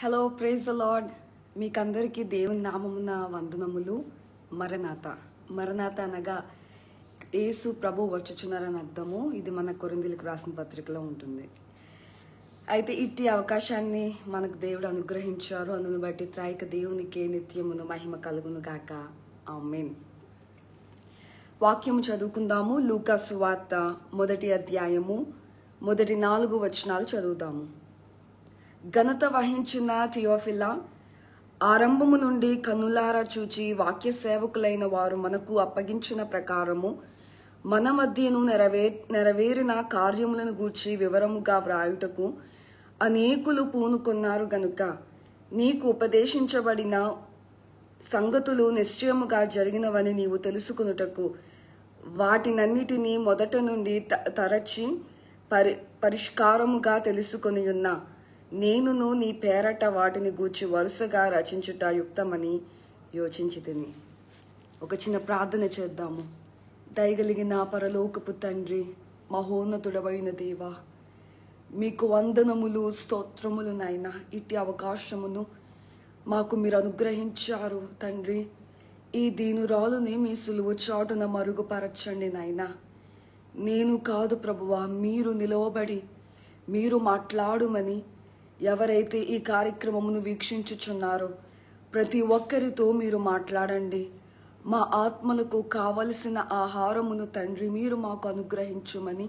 hello praise lord మీకందరికీ దేవుని నామమున వందనములు మరణాత మరణాత అనగా యేసు ప్రభు వచ్చుచున్నారని అర్థము ఇది మన కొరిందులకు రాసిన పత్రికలో ఉంటుంది అయితే ఇట్టి అవకాశాన్ని మనకు దేవుడు అనుగ్రహించారు అందును బట్టి త్రాయిక దేవునికే నిత్యమును మహిమ కలుగును గాక మెయిన్ వాక్యము చదువుకుందాము లూకా సువార్త మొదటి అధ్యాయము మొదటి నాలుగు వచనాలు చదువుతాము ఘనత వహించిన థియోఫిలా ఆరంభము నుండి కనులారా చూచి వాక్య సేవకులైన వారు మనకు అప్పగించిన ప్రకారము మన మధ్యను నెరవే నెరవేరిన కార్యములను గూర్చి వివరముగా వ్రాయుటకు అనేకులు పూనుకున్నారు గనుక నీకు ఉపదేశించబడిన సంగతులు నిశ్చయముగా జరిగినవని నీవు తెలుసుకునుటకు వాటినన్నిటినీ మొదట నుండి తరచి పరి పరిష్కారముగా తెలుసుకొని ఉన్నా నేనును నీ పేరట వాటిని గూర్చి వరుసగా రచించుట యుక్తమని యోచించి తిని ఒక చిన్న ప్రార్థన చేద్దాము దయగలిగిన పరలోకపు తండ్రి మహోన్నతుడవైన దేవ మీకు వందనములు స్తోత్రములు నాయన ఇట్టి అవకాశమును మాకు మీరు అనుగ్రహించారు తండ్రి ఈ దీనురాలుని మీ సులువు చాటున మరుగుపరచండి నాయన నేను కాదు ప్రభువా మీరు నిలవబడి మీరు మాట్లాడుమని ఎవరైతే ఈ కార్యక్రమమును వీక్షించుచున్నారో ప్రతి ఒక్కరితో మీరు మాట్లాడండి మా ఆత్మలకు కావలసిన ఆహారమును తండ్రి మీరు మాకు అనుగ్రహించుమని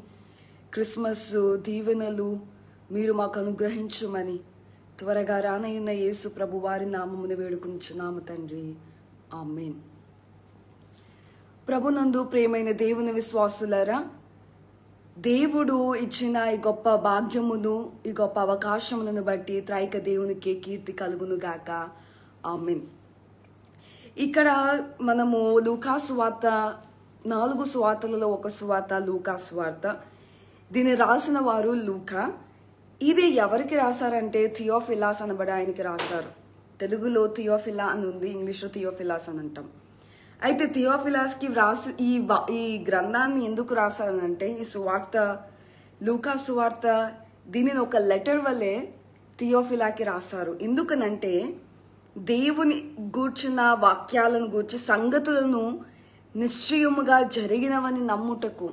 క్రిస్మస్ దీవెనలు మీరు మాకు అనుగ్రహించుమని త్వరగా రానయ్యున్న యేసు ప్రభు వారి నామమును వేడుకుంటున్నాము తండ్రి ఆ మీన్ ప్రభునందు ప్రేమైన దేవుని విశ్వాసులరా దేవుడు ఇచ్చిన ఈ గొప్ప భాగ్యమును ఈ గొప్ప అవకాశములను బట్టి త్రైక దేవునికి కీర్తి కలుగును గాక మీన్ ఇక్కడ మనము లూకా సువార్త నాలుగు సువార్తలలో ఒక సువార్త లూకా సువార్త దీన్ని రాసిన వారు లూకా ఇది ఎవరికి రాశారంటే థియోఫిలాస్ అనబడి ఆయనకి రాశారు తెలుగులో థియోఫిలా అని ఉంది ఇంగ్లీష్లో థియోఫిలాస్ అని అంటాం అయితే థియోఫిలాస్కి వ్రాసి ఈ ఈ గ్రంథాన్ని ఎందుకు రాశానంటే ఈ సువార్త లూకా సువార్త దీనిని ఒక లెటర్ వల్లే థియోఫిలాకి రాశారు ఎందుకనంటే దేవుని గూర్చిన వాక్యాలను గూర్చి సంగతులను నిశ్చయముగా జరిగినవని నమ్ముటకు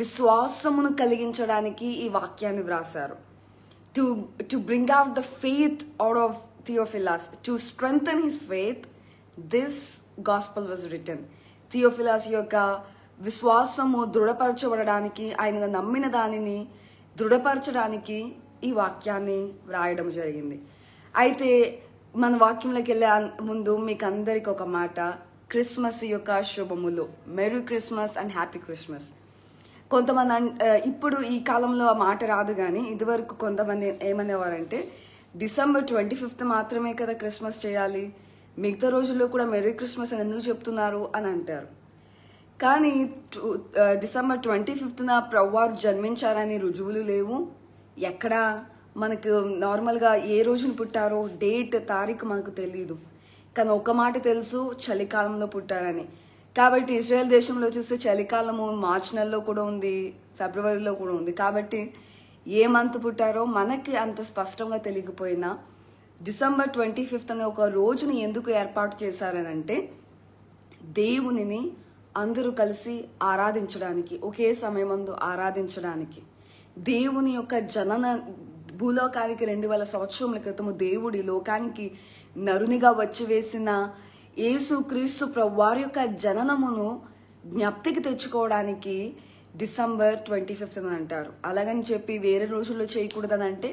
విశ్వాసమును కలిగించడానికి ఈ వాక్యాన్ని వ్రాసారు to to bring out the faith out of Theophilus to strength his faith this gospel was written Theophilus యొక్క విశ్వాసము దృఢపరచబడడానికి ఆయన నమ్మిన దానిని దృఢపరచడానికి ఈ వాక్యాన్ని వ్రాయడం జరిగింది అయితే మన వాక్యంలోకి వెళ్ళే ముందు మీకు అందరికి ఒక మాట క్రిస్మస్ యొక్క శుభములు merry Christmas and happy Christmas కొంతమంది ఇప్పుడు ఈ కాలంలో ఆ మాట రాదు కానీ ఇదివరకు కొంతమంది ఏమనేవారంటే డిసెంబర్ ట్వంటీ ఫిఫ్త్ మాత్రమే కదా క్రిస్మస్ చేయాలి మిగతా రోజుల్లో కూడా మెరీ క్రిస్మస్ అని ఎందుకు చెప్తున్నారు అని అంటారు కానీ డిసెంబర్ ట్వంటీ ఫిఫ్త్న ప్రవ్వారు జన్మించారని రుజువులు లేవు ఎక్కడ మనకు నార్మల్గా ఏ రోజున పుట్టారో డేట్ తారీఖు మనకు తెలియదు కానీ ఒక మాట తెలుసు చలికాలంలో పుట్టారని కాబట్టి ఇజ్రాయెల్ దేశంలో చూస్తే చలికాలము మార్చి నెలలో కూడా ఉంది ఫిబ్రవరిలో కూడా ఉంది కాబట్టి ఏ మంత్ పుట్టారో మనకి అంత స్పష్టంగా తెలియకపోయినా డిసెంబర్ ట్వంటీ ఫిఫ్త్ అనే ఒక రోజుని ఎందుకు ఏర్పాటు చేశారనంటే దేవునిని అందరూ కలిసి ఆరాధించడానికి ఒకే అందు ఆరాధించడానికి దేవుని యొక్క జనన భూలోకానికి రెండు వేల సంవత్సరముల క్రితము దేవుడి లోకానికి నరునిగా వచ్చి వేసిన యేసు క్రీస్తు వారి యొక్క జననమును జ్ఞప్తికి తెచ్చుకోవడానికి డిసెంబర్ ట్వంటీ ఫిఫ్త్ అని అంటారు అలాగని చెప్పి వేరే రోజుల్లో చేయకూడదని అంటే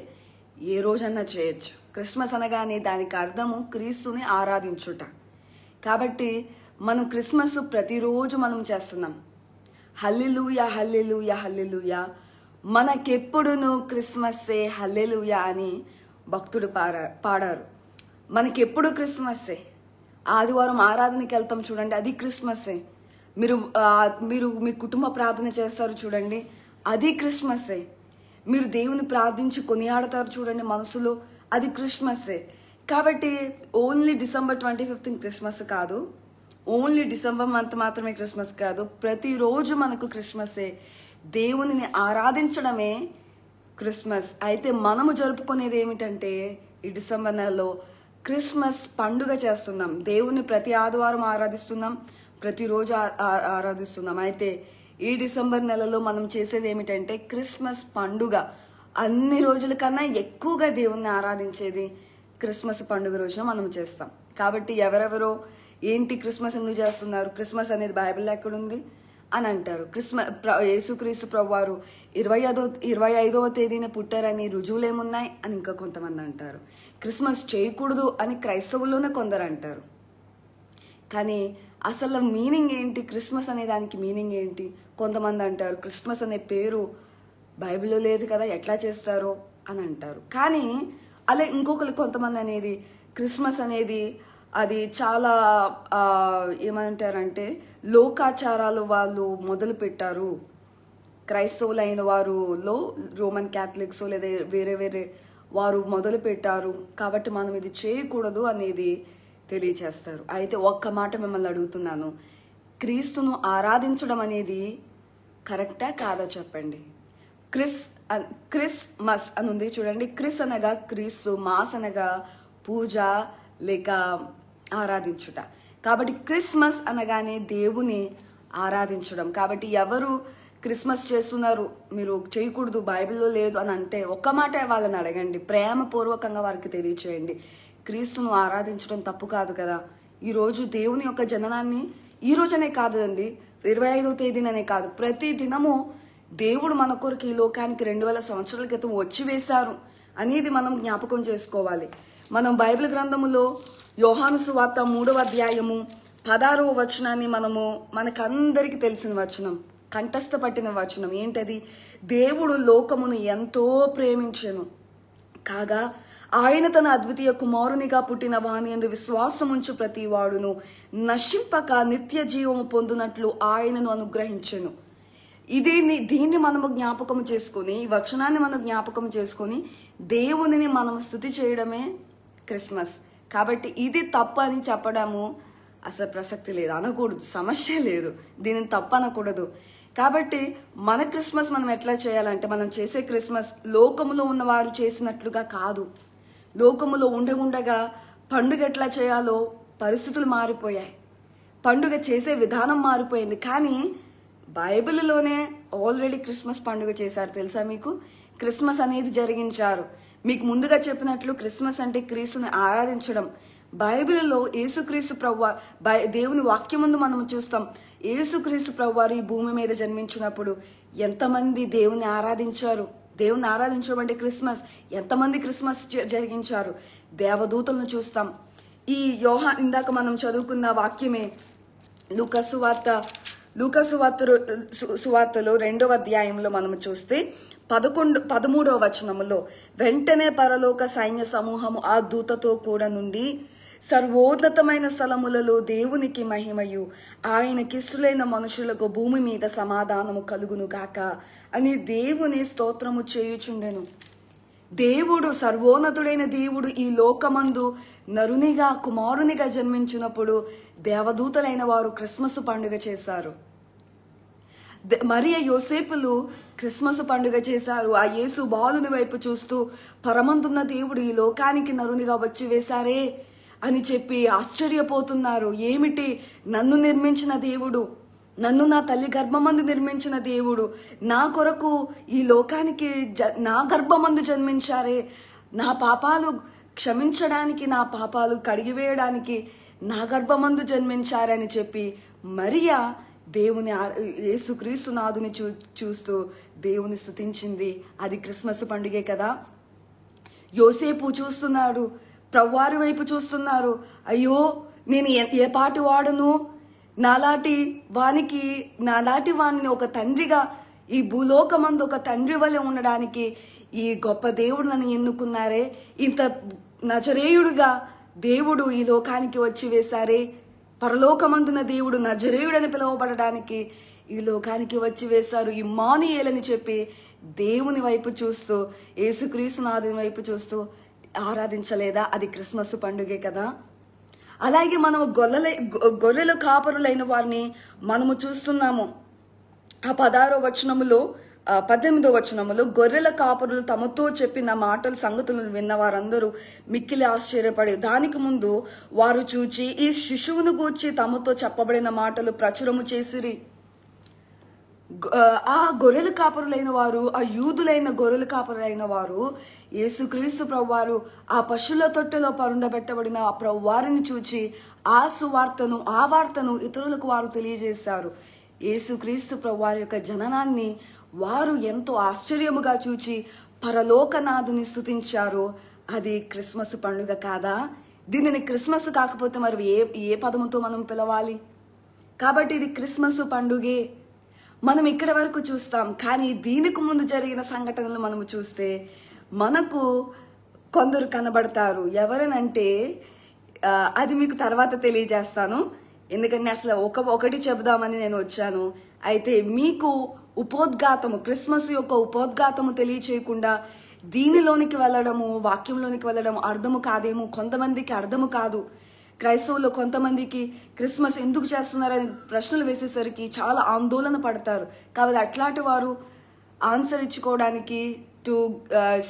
ఏ రోజన్నా చేయొచ్చు క్రిస్మస్ అనగానే దానికి అర్థము క్రీస్తుని ఆరాధించుట కాబట్టి మనం క్రిస్మస్ ప్రతిరోజు మనం చేస్తున్నాం హల్లిలుయ హల్లిలుయ హల్లిలుయ మనకెప్పుడును క్రిస్మస్సే హల్లెలుయ అని భక్తుడు పాడా పాడారు మనకెప్పుడు క్రిస్మస్సే ఆదివారం ఆరాధనకి వెళ్తాం చూడండి అది క్రిస్మస్సే మీరు మీరు మీ కుటుంబ ప్రార్థన చేస్తారు చూడండి అది క్రిస్మస్సే మీరు దేవుని ప్రార్థించి కొనియాడతారు చూడండి మనసులో అది క్రిస్మస్సే కాబట్టి only December twenty fifth Christmas కాదు ఓన్లీ డిసెంబర్ మంత్ మాత్రమే క్రిస్మస్ కాదు ప్రతిరోజు మనకు క్రిస్మస్సే దేవుని ఆరాధించడమే క్రిస్మస్ అయితే మనము జరుపుకునేది ఏమిటంటే ఈ డిసెంబర్ నెలలో క్రిస్మస్ పండుగ చేస్తున్నాం దేవుని ప్రతి ఆదివారం ఆరాధిస్తున్నాం ప్రతిరోజు ఆరాధిస్తున్నాం అయితే ఈ డిసెంబర్ నెలలో మనం చేసేది ఏమిటంటే క్రిస్మస్ పండుగ అన్ని రోజుల కన్నా ఎక్కువగా దేవుణ్ణి ఆరాధించేది క్రిస్మస్ పండుగ రోజున మనం చేస్తాం కాబట్టి ఎవరెవరో ఏంటి క్రిస్మస్ ఎందుకు చేస్తున్నారు క్రిస్మస్ అనేది బైబిల్ ఎక్కడుంది అని అంటారు క్రిస్మస్ యేసుక్రీస్తు ప్రభువారు ఇరవై ఐదో ఇరవై ఐదవ తేదీన పుట్టారని ఏమున్నాయి అని ఇంకా కొంతమంది అంటారు క్రిస్మస్ చేయకూడదు అని క్రైస్తవుల్లోనే కొందరు అంటారు కానీ అసలు మీనింగ్ ఏంటి క్రిస్మస్ అనే దానికి మీనింగ్ ఏంటి కొంతమంది అంటారు క్రిస్మస్ అనే పేరు బైబిల్లో లేదు కదా ఎట్లా చేస్తారో అని అంటారు కానీ అలా ఇంకొకరు కొంతమంది అనేది క్రిస్మస్ అనేది అది చాలా ఏమంటారంటే లోకాచారాలు వాళ్ళు మొదలుపెట్టారు క్రైస్తవులైన వారులో రోమన్ క్యాథలిక్స్ లేదా వేరే వేరే వారు మొదలుపెట్టారు కాబట్టి మనం ఇది చేయకూడదు అనేది తెలియచేస్తారు అయితే ఒక్క మాట మిమ్మల్ని అడుగుతున్నాను క్రీస్తును ఆరాధించడం అనేది కరెక్టా కాదా చెప్పండి క్రిస్ క్రిస్ మస్ అని ఉంది చూడండి క్రిస్ అనగా క్రీస్తు మాస్ అనగా పూజ లేక ఆరాధించుట కాబట్టి క్రిస్మస్ అనగానే దేవుని ఆరాధించడం కాబట్టి ఎవరు క్రిస్మస్ చేస్తున్నారు మీరు చేయకూడదు బైబిల్లో లేదు అని అంటే ఒక్క మాట వాళ్ళని అడగండి ప్రేమపూర్వకంగా వారికి తెలియచేయండి క్రీస్తును ఆరాధించడం తప్పు కాదు కదా ఈరోజు దేవుని యొక్క జననాన్ని ఈ రోజనే కాదండి ఇరవై ఐదో తేదీననే కాదు ప్రతి దినము దేవుడు మన కొరకు ఈ లోకానికి రెండు వేల సంవత్సరాల క్రితం వచ్చి వేశారు అనేది మనం జ్ఞాపకం చేసుకోవాలి మనం బైబిల్ గ్రంథములో యోహాను సువార్త మూడవ అధ్యాయము పదారవ వచనాన్ని మనము మనకందరికి తెలిసిన వచనం కంఠస్థ పట్టిన వచనం ఏంటది దేవుడు లోకమును ఎంతో ప్రేమించెను కాగా ఆయన తన అద్వితీయ కుమారునిగా పుట్టిన వాణి అందు విశ్వాసముంచు ప్రతి వాడును నశింపక నిత్య జీవము పొందినట్లు ఆయనను అనుగ్రహించెను ఇదేని దీన్ని మనము జ్ఞాపకం చేసుకొని ఈ వచనాన్ని మనం జ్ఞాపకం చేసుకొని దేవునిని మనం స్థుతి చేయడమే క్రిస్మస్ కాబట్టి ఇది తప్పు అని చెప్పడము అసలు ప్రసక్తి లేదు అనకూడదు సమస్య లేదు దీనిని తప్పు అనకూడదు కాబట్టి మన క్రిస్మస్ మనం ఎట్లా చేయాలంటే మనం చేసే క్రిస్మస్ లోకములో ఉన్నవారు చేసినట్లుగా కాదు లోకములో ఉండగుండగా పండుగ ఎట్లా చేయాలో పరిస్థితులు మారిపోయాయి పండుగ చేసే విధానం మారిపోయింది కానీ బైబిల్లోనే ఆల్రెడీ క్రిస్మస్ పండుగ చేశారు తెలుసా మీకు క్రిస్మస్ అనేది జరిగించారు మీకు ముందుగా చెప్పినట్లు క్రిస్మస్ అంటే క్రీస్తుని ఆరాధించడం బైబిల్లో యేసుక్రీస్తు ప్రవ్వ బై దేవుని వాక్యం ముందు మనం చూస్తాం యేసుక్రీస్తు ప్రవ్వారు ఈ భూమి మీద జన్మించినప్పుడు ఎంతమంది దేవుని ఆరాధించారు దేవుని ఆరాధించడం అంటే క్రిస్మస్ ఎంతమంది క్రిస్మస్ జరిగించారు దేవదూతలను చూస్తాం ఈ యోహా ఇందాక మనం చదువుకున్న వాక్యమే లుకసు వార్త లూకా సువార్త రెండవ అధ్యాయంలో మనం చూస్తే పదకొండు పదమూడవ వచనములో వెంటనే పరలోక సైన్య సమూహము ఆ దూతతో కూడా నుండి సర్వోన్నతమైన స్థలములలో దేవునికి మహిమయు ఆయన కిస్సులైన మనుషులకు భూమి మీద సమాధానము కలుగును గాక అని దేవుని స్తోత్రము చేయుచుండెను దేవుడు సర్వోన్నతుడైన దేవుడు ఈ లోకమందు నరునిగా కుమారునిగా జన్మించినప్పుడు దేవదూతలైన వారు క్రిస్మస్ పండుగ చేశారు మరియ యోసేపులు క్రిస్మస్ పండుగ చేశారు ఆ యేసు బాలుని వైపు చూస్తూ పరమంతున్న దేవుడు ఈ లోకానికి నరునిగా వచ్చి వేశారే అని చెప్పి ఆశ్చర్యపోతున్నారు ఏమిటి నన్ను నిర్మించిన దేవుడు నన్ను నా తల్లి గర్భమందు నిర్మించిన దేవుడు నా కొరకు ఈ లోకానికి జ నా గర్భమందు జన్మించారే నా పాపాలు క్షమించడానికి నా పాపాలు కడిగివేయడానికి నా గర్భమందు జన్మించారని చెప్పి మరియా దేవుని యేసుక్రీస్తు నాదుని చూ చూస్తూ దేవుని స్థుతించింది అది క్రిస్మస్ పండుగే కదా యోసేపు చూస్తున్నాడు ప్రవ్వారి వైపు చూస్తున్నారు అయ్యో నేను ఏ పాటు వాడును నాలాటి వానికి నాలాటి వాణిని ఒక తండ్రిగా ఈ భూలోకమందు ఒక తండ్రి వలె ఉండడానికి ఈ గొప్ప దేవుడు నన్ను ఎన్నుకున్నారే ఇంత నజరేయుడుగా దేవుడు ఈ లోకానికి వచ్చి వేశారే పరలోకమందున దేవుడు నజరేయుడని పిలువబడడానికి ఈ లోకానికి వచ్చి వేశారు ఈ మానియేలని చెప్పి దేవుని వైపు చూస్తూ యేసుక్రీస్తునాథుని వైపు చూస్తూ ఆరాధించలేదా అది క్రిస్మస్ పండుగే కదా అలాగే మనము గొల్లల గొర్రెల కాపరులైన వారిని మనము చూస్తున్నాము ఆ పదహారో వచనములో పద్దెనిమిదో వచనములో గొర్రెల కాపరులు తమతో చెప్పిన మాటలు సంగతులను విన్న వారందరూ మిక్కిలి ఆశ్చర్యపడి దానికి ముందు వారు చూచి ఈ శిశువును గూర్చి తమతో చెప్పబడిన మాటలు ప్రచురము చేసిరి ఆ గొర్రెల కాపరులైన వారు ఆ యూదులైన గొర్రెల కాపరులైన వారు యేసుక్రీస్తు ప్రభువారు ఆ పశువుల తొట్టెలో పరుండబెట్టబడిన ఆ ప్రవ్వారిని చూచి ఆ సువార్తను ఆ వార్తను ఇతరులకు వారు తెలియజేశారు యేసుక్రీస్తు ప్రభువారి యొక్క జననాన్ని వారు ఎంతో ఆశ్చర్యముగా చూచి పరలోకనాథుని స్థుతించారు అది క్రిస్మస్ పండుగ కాదా దీనిని క్రిస్మస్ కాకపోతే మరి ఏ ఏ పదముతో మనం పిలవాలి కాబట్టి ఇది క్రిస్మస్ పండుగే మనం ఇక్కడ వరకు చూస్తాం కానీ దీనికి ముందు జరిగిన సంఘటనలు మనము చూస్తే మనకు కొందరు కనబడతారు ఎవరనంటే అది మీకు తర్వాత తెలియజేస్తాను ఎందుకంటే అసలు ఒక ఒకటి చెబుదామని నేను వచ్చాను అయితే మీకు ఉపోద్ఘాతము క్రిస్మస్ యొక్క ఉపోద్ఘాతము తెలియచేయకుండా దీనిలోనికి వెళ్ళడము వాక్యంలోనికి వెళ్ళడము అర్థము కాదేమో కొంతమందికి అర్థము కాదు క్రైస్తవులు కొంతమందికి క్రిస్మస్ ఎందుకు చేస్తున్నారని ప్రశ్నలు వేసేసరికి చాలా ఆందోళన పడతారు కాబట్టి అట్లాంటి వారు ఆన్సర్ ఇచ్చుకోవడానికి to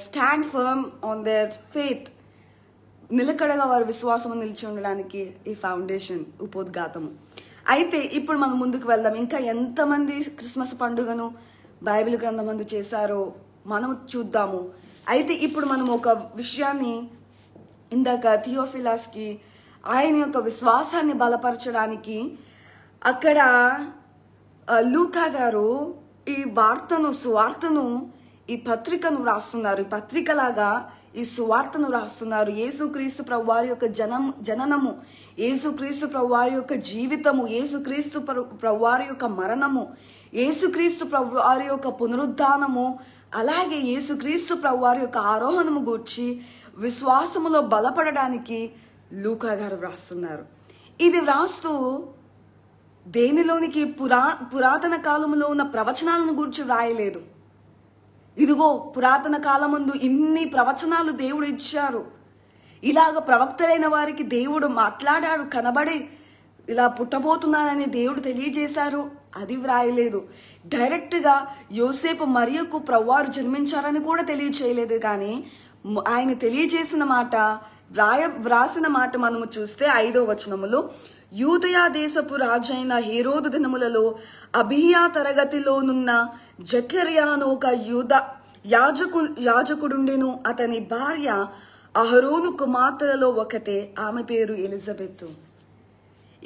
stand firm on their faith నిలకడగా వారి విశ్వాసం నిలిచి ఉండడానికి ఈ ఫౌండేషన్ ఉపోద్ఘాతము అయితే ఇప్పుడు మనం ముందుకు వెళ్దాం ఇంకా ఎంతమంది క్రిస్మస్ పండుగను బైబిల్ గ్రంథమందు చేశారో మనం చూద్దాము అయితే ఇప్పుడు మనం ఒక విషయాన్ని ఇందాక థియోఫిలాస్కి ఆయన యొక్క విశ్వాసాన్ని బలపరచడానికి అక్కడ లూకా గారు ఈ వార్తను సువార్తను ఈ పత్రికను రాస్తున్నారు ఈ పత్రికలాగా ఈ సువార్తను రాస్తున్నారు యేసుక్రీస్తు ప్రభు వారి యొక్క జనం జననము యేసుక్రీస్తు ప్రభు వారి యొక్క జీవితము యేసుక్రీస్తు ప్రభు వారి యొక్క మరణము యేసుక్రీస్తు ప్రభు వారి యొక్క పునరుద్ధానము అలాగే యేసుక్రీస్తు ప్రభు వారి యొక్క ఆరోహణము గూర్చి విశ్వాసములో బలపడడానికి లూకా గారు వ్రాస్తున్నారు ఇది వ్రాస్తూ దేనిలోనికి పురా పురాతన కాలంలో ఉన్న ప్రవచనాలను గురించి వ్రాయలేదు ఇదిగో పురాతన కాలమందు ఇన్ని ప్రవచనాలు దేవుడు ఇచ్చారు ఇలాగ ప్రవక్తలైన వారికి దేవుడు మాట్లాడాడు కనబడి ఇలా పుట్టబోతున్నానని దేవుడు తెలియజేశారు అది వ్రాయలేదు డైరెక్ట్గా యోసేపు మరియకు ప్రవ్వారు జన్మించారని కూడా తెలియచేయలేదు కానీ ఆయన తెలియజేసిన మాట వ్రాయ వ్రాసిన మాట మనము చూస్తే ఐదో వచనములు యూదయా దేశపు రాజైన హీరోదు దినములలో అభియా తరగతిలోనున్న జకర్యాను ఒక యూద యాజకు యాజకుడుండెను అతని భార్య అహరోను కుమార్తెలలో ఒకతే ఆమె పేరు ఎలిజబెత్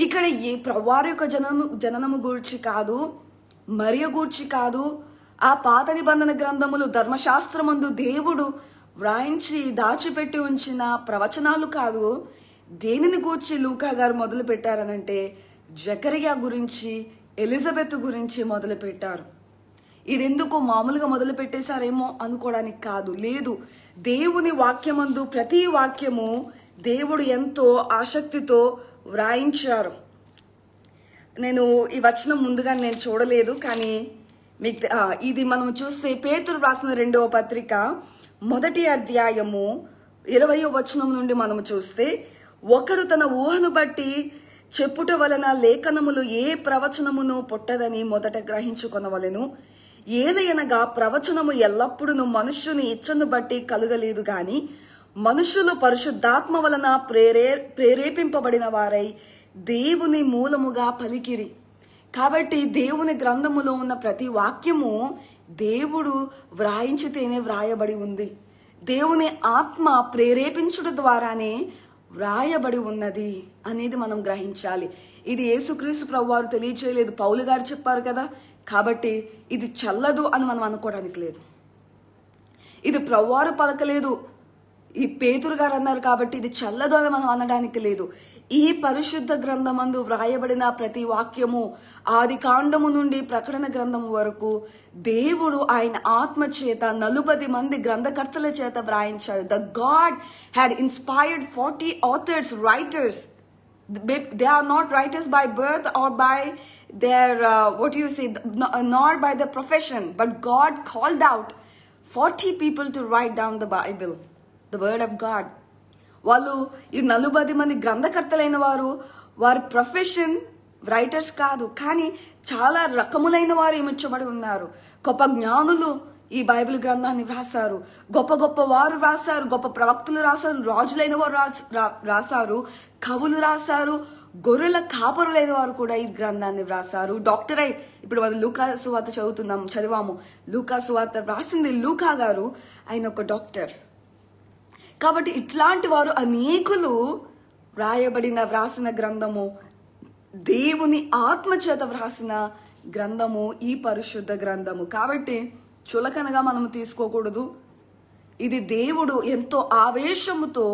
ఇక్కడ ఏ ప్రవారి యొక్క జనము జననము గూర్చి కాదు మరియ గూర్చి కాదు ఆ పాత నిబంధన గ్రంథములు ధర్మశాస్త్రమందు దేవుడు వ్రాయించి దాచిపెట్టి ఉంచిన ప్రవచనాలు కాదు దేనిని గూర్చి లూకా గారు మొదలు పెట్టారనంటే జకరియా గురించి ఎలిజబెత్ గురించి మొదలుపెట్టారు ఇది ఎందుకో మామూలుగా మొదలు పెట్టేశారేమో అనుకోవడానికి కాదు లేదు దేవుని వాక్యమందు ప్రతి వాక్యము దేవుడు ఎంతో ఆసక్తితో వ్రాయించారు నేను ఈ వచనం ముందుగా నేను చూడలేదు కానీ మీకు ఇది మనం చూస్తే పేతురు రాసిన రెండవ పత్రిక మొదటి అధ్యాయము ఇరవై వచనం నుండి మనము చూస్తే ఒకడు తన ఊహను బట్టి చెప్పుట వలన లేఖనములు ఏ ప్రవచనమును పుట్టదని మొదట గ్రహించుకొనవలను ఏలయనగా ప్రవచనము ఎల్లప్పుడూ మనుష్యుని ఇచ్చను బట్టి కలుగలేదు గాని మనుషులు పరిశుద్ధాత్మ వలన ప్రేరే ప్రేరేపింపబడిన వారై దేవుని మూలముగా పలికిరి కాబట్టి దేవుని గ్రంథములో ఉన్న ప్రతి వాక్యము దేవుడు వ్రాయించితేనే వ్రాయబడి ఉంది దేవుని ఆత్మ ప్రేరేపించుట ద్వారానే వ్రాయబడి ఉన్నది అనేది మనం గ్రహించాలి ఇది యేసుక్రీస్తు ప్రభువారు తెలియచేయలేదు పౌలు గారు చెప్పారు కదా కాబట్టి ఇది చల్లదు అని మనం అనుకోవడానికి లేదు ఇది ప్రవ్వారు పలకలేదు ఈ పేతురు గారు అన్నారు కాబట్టి ఇది చల్లదు అని మనం అనడానికి లేదు ఈ పరిశుద్ధ గ్రంథమందు వ్రాయబడిన ప్రతి వాక్యము ఆది కాండము నుండి ప్రకటన గ్రంథము వరకు దేవుడు ఆయన ఆత్మ చేత నలుపది మంది గ్రంథకర్తల చేత వ్రాయించాడు the God had inspired forty authors writers they are not writers by birth or by their uh, what do you say nor by the profession but god called out 40 people to write down the bible the word of god వాళ్ళు ఈ నలుబది మంది గ్రంథకర్తలైన వారు వారి profession writers కాదు కానీ చాలా రకములైన వారు ఏమించబడి ఉన్నారు గొప్ప జ్ఞానులు ఈ బైబిల్ గ్రంథాన్ని వ్రాసారు గొప్ప గొప్ప వారు రాశారు గొప్ప ప్రవక్తలు రాశారు రాజులైన వారు రాశారు కవులు రాశారు గొర్రెల కాపరులైన వారు కూడా ఈ గ్రంథాన్ని వ్రాసారు డాక్టర్ అయి ఇప్పుడు మనం లూకా సువార్త చదువుతున్నాం చదివాము లూకా సువార్త వ్రాసింది లూకా గారు ఆయన ఒక డాక్టర్ కాబట్టి ఇట్లాంటి వారు అనేకులు వ్రాయబడిన వ్రాసిన గ్రంథము దేవుని ఆత్మచేత వ్రాసిన గ్రంథము ఈ పరిశుద్ధ గ్రంథము కాబట్టి చులకనగా మనము తీసుకోకూడదు ఇది దేవుడు ఎంతో ఆవేశముతో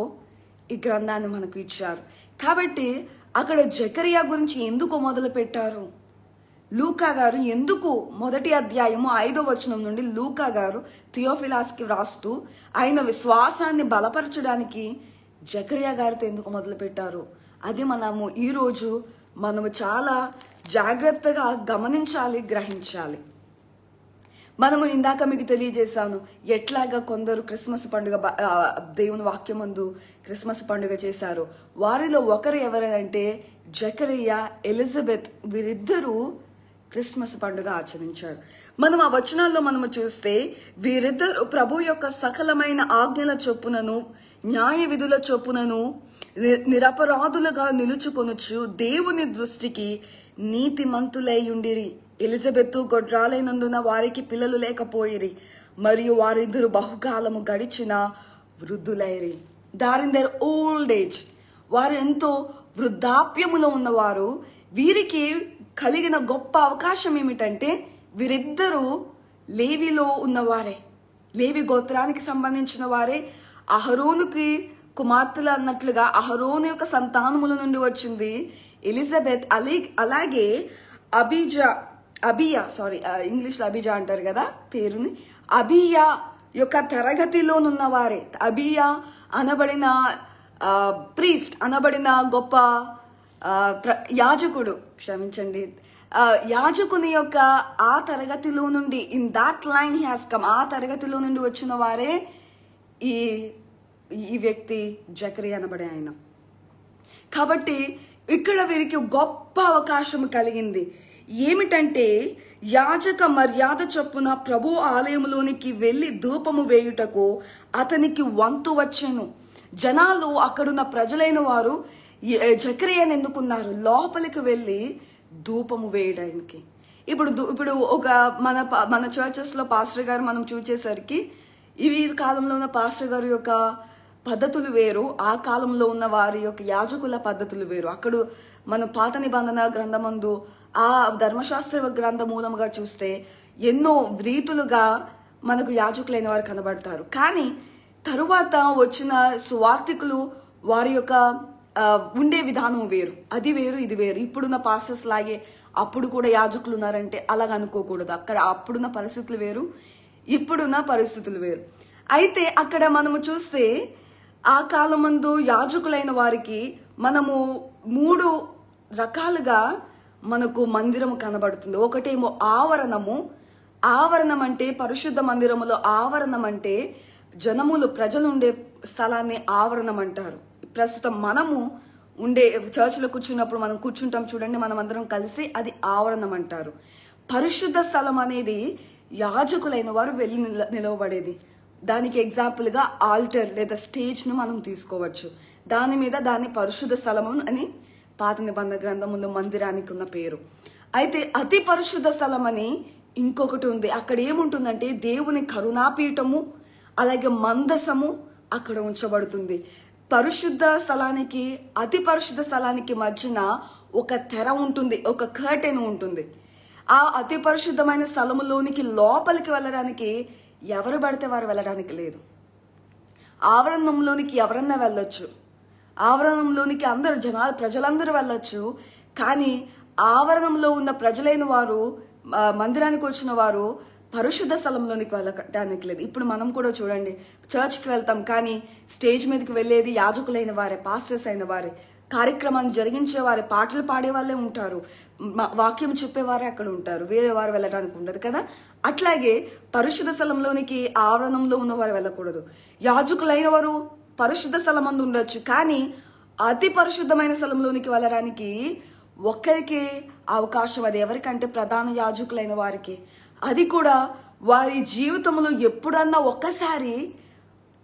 ఈ గ్రంథాన్ని మనకు ఇచ్చారు కాబట్టి అక్కడ జకరియా గురించి ఎందుకు మొదలు పెట్టారు లూకా గారు ఎందుకు మొదటి అధ్యాయము ఐదో వచనం నుండి లూకా గారు థియోఫిలాస్కి వ్రాస్తూ ఆయన విశ్వాసాన్ని బలపరచడానికి జకరియా గారితో ఎందుకు మొదలుపెట్టారు అది మనము ఈరోజు మనము చాలా జాగ్రత్తగా గమనించాలి గ్రహించాలి మనము ఇందాక మీకు తెలియజేశాను ఎట్లాగా కొందరు క్రిస్మస్ పండుగ దేవుని వాక్యం ముందు క్రిస్మస్ పండుగ చేశారు వారిలో ఒకరు ఎవరంటే జకరియా ఎలిజబెత్ వీరిద్దరూ క్రిస్మస్ పండుగ ఆచరించారు మనం ఆ వచనాల్లో మనము చూస్తే వీరిద్దరు ప్రభు యొక్క సకలమైన ఆజ్ఞల చొప్పునను న్యాయ విధుల చొప్పునను నిరపరాధులుగా నిలుచుకొనొచ్చు దేవుని దృష్టికి నీతిమంతులై ఉండిరి ఎలిజబెత్ గొడ్రాలైనందున వారికి పిల్లలు లేకపోయిరి మరియు వారిద్దరు బహుకాలము గడిచిన వృద్ధులైరి there in their old age వారు ఎంతో వృద్ధాప్యములో ఉన్నవారు వీరికి కలిగిన గొప్ప అవకాశం ఏమిటంటే వీరిద్దరూ లేవిలో ఉన్నవారే లేవి గోత్రానికి సంబంధించిన వారే అహరోనుకి కుమార్తెలు అన్నట్లుగా అహరోను యొక్క సంతానముల నుండి వచ్చింది ఎలిజబెత్ అలీ అలాగే అబీజా అబియా సారీ ఇంగ్లీష్లో అబిజా అంటారు కదా పేరుని అబియా యొక్క తరగతిలోనున్నవారే వారే అబియా అనబడిన ప్రీస్ట్ అనబడిన గొప్ప యాజకుడు క్షమించండి యాజకుని యొక్క ఆ తరగతిలో నుండి in that line he has come ఆ తరగతిలో నుండి వచ్చిన వారే ఈ ఈ వ్యక్తి జకరి అనబడే ఆయన కాబట్టి ఇక్కడ వీరికి గొప్ప అవకాశం కలిగింది ఏమిటంటే యాజక మర్యాద చొప్పున ప్రభు ఆలయంలోనికి వెళ్ళి ధూపము వేయుటకు అతనికి వంతు వచ్చాను జనాలు అక్కడున్న ప్రజలైన వారు అని ఎందుకున్నారు లోపలికి వెళ్ళి ధూపము వేయడానికి ఇప్పుడు ఇప్పుడు ఒక మన మన చర్చెస్లో పాస్టర్ గారు మనం చూసేసరికి ఇవి కాలంలో ఉన్న పాస్టర్ గారి యొక్క పద్ధతులు వేరు ఆ కాలంలో ఉన్న వారి యొక్క యాజకుల పద్ధతులు వేరు అక్కడ మన పాత నిబంధన గ్రంథమందు ఆ ధర్మశాస్త్ర గ్రంథ మూలంగా చూస్తే ఎన్నో రీతులుగా మనకు యాజకులైన వారు కనబడతారు కానీ తరువాత వచ్చిన సువార్థికులు వారి యొక్క ఉండే విధానం వేరు అది వేరు ఇది వేరు ఇప్పుడున్న పాస్టర్స్ లాగే అప్పుడు కూడా యాజకులు ఉన్నారంటే అలాగ అనుకోకూడదు అక్కడ అప్పుడున్న పరిస్థితులు వేరు ఇప్పుడున్న పరిస్థితులు వేరు అయితే అక్కడ మనము చూస్తే ఆ కాలమందు యాజకులైన వారికి మనము మూడు రకాలుగా మనకు మందిరము కనబడుతుంది ఒకటేమో ఆవరణము ఆవరణం అంటే పరిశుద్ధ మందిరములో ఆవరణం అంటే జనములు ప్రజలు ఉండే స్థలాన్ని ఆవరణం అంటారు ప్రస్తుతం మనము ఉండే చర్చ్లో కూర్చున్నప్పుడు మనం కూర్చుంటాం చూడండి మనం అందరం కలిసి అది ఆవరణం అంటారు పరిశుద్ధ స్థలం అనేది యాజకులైన వారు వెళ్ళి నిల నిలవబడేది దానికి ఎగ్జాంపుల్గా ఆల్టర్ లేదా స్టేజ్ను మనం తీసుకోవచ్చు దాని మీద దాన్ని పరిశుద్ధ స్థలము అని పాత నిబంధన గ్రంథములో మందిరానికి ఉన్న పేరు అయితే అతి పరిశుద్ధ స్థలం అని ఇంకొకటి ఉంది అక్కడ ఏముంటుందంటే దేవుని కరుణాపీఠము అలాగే మందసము అక్కడ ఉంచబడుతుంది పరిశుద్ధ స్థలానికి అతి పరిశుద్ధ స్థలానికి మధ్యన ఒక తెర ఉంటుంది ఒక కర్టెన్ ఉంటుంది ఆ అతి పరిశుద్ధమైన స్థలములోనికి లోపలికి వెళ్ళడానికి ఎవరు పడితే వారు వెళ్ళడానికి లేదు ఆవరణంలోనికి ఎవరన్నా వెళ్ళొచ్చు ఆవరణంలోనికి అందరు జనాలు ప్రజలందరూ వెళ్ళొచ్చు కానీ ఆవరణంలో ఉన్న ప్రజలైన వారు మందిరానికి వచ్చిన వారు పరిశుద్ధ స్థలంలోనికి వెళ్ళటానికి లేదు ఇప్పుడు మనం కూడా చూడండి చర్చ్కి వెళ్తాం కానీ స్టేజ్ మీదకి వెళ్ళేది యాజకులైన వారే పాస్టర్స్ అయిన వారే కార్యక్రమాన్ని జరిగించే వారే పాటలు పాడే వాళ్ళే ఉంటారు వాక్యం చెప్పేవారే అక్కడ ఉంటారు వేరే వారు వెళ్ళడానికి ఉండదు కదా అట్లాగే పరిశుద్ధ స్థలంలోనికి ఆవరణంలో ఉన్నవారు వెళ్ళకూడదు యాజకులైన వారు పరిశుద్ధ స్థలం అందు ఉండొచ్చు కానీ అతి పరిశుద్ధమైన స్థలంలోనికి వెళ్ళడానికి ఒక్కరికి అవకాశం అది ఎవరికంటే ప్రధాన యాజకులైన వారికి అది కూడా వారి జీవితంలో ఎప్పుడన్నా ఒక్కసారి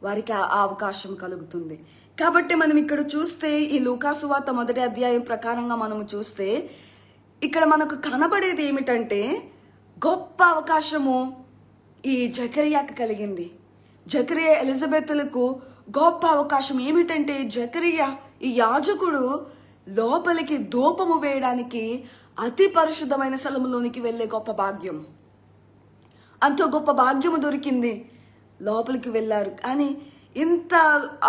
వారికి ఆ అవకాశం కలుగుతుంది కాబట్టి మనం ఇక్కడ చూస్తే ఈ లూకాసువాత మొదటి అధ్యాయం ప్రకారంగా మనము చూస్తే ఇక్కడ మనకు కనబడేది ఏమిటంటే గొప్ప అవకాశము ఈ జకరియాకి కలిగింది జకరియా ఎలిజబెత్లకు గొప్ప అవకాశం ఏమిటంటే జకరియా ఈ యాజకుడు లోపలికి దూపము వేయడానికి అతి పరిశుద్ధమైన స్థలంలోనికి వెళ్ళే గొప్ప భాగ్యం అంత గొప్ప భాగ్యము దొరికింది లోపలికి వెళ్ళారు కానీ ఇంత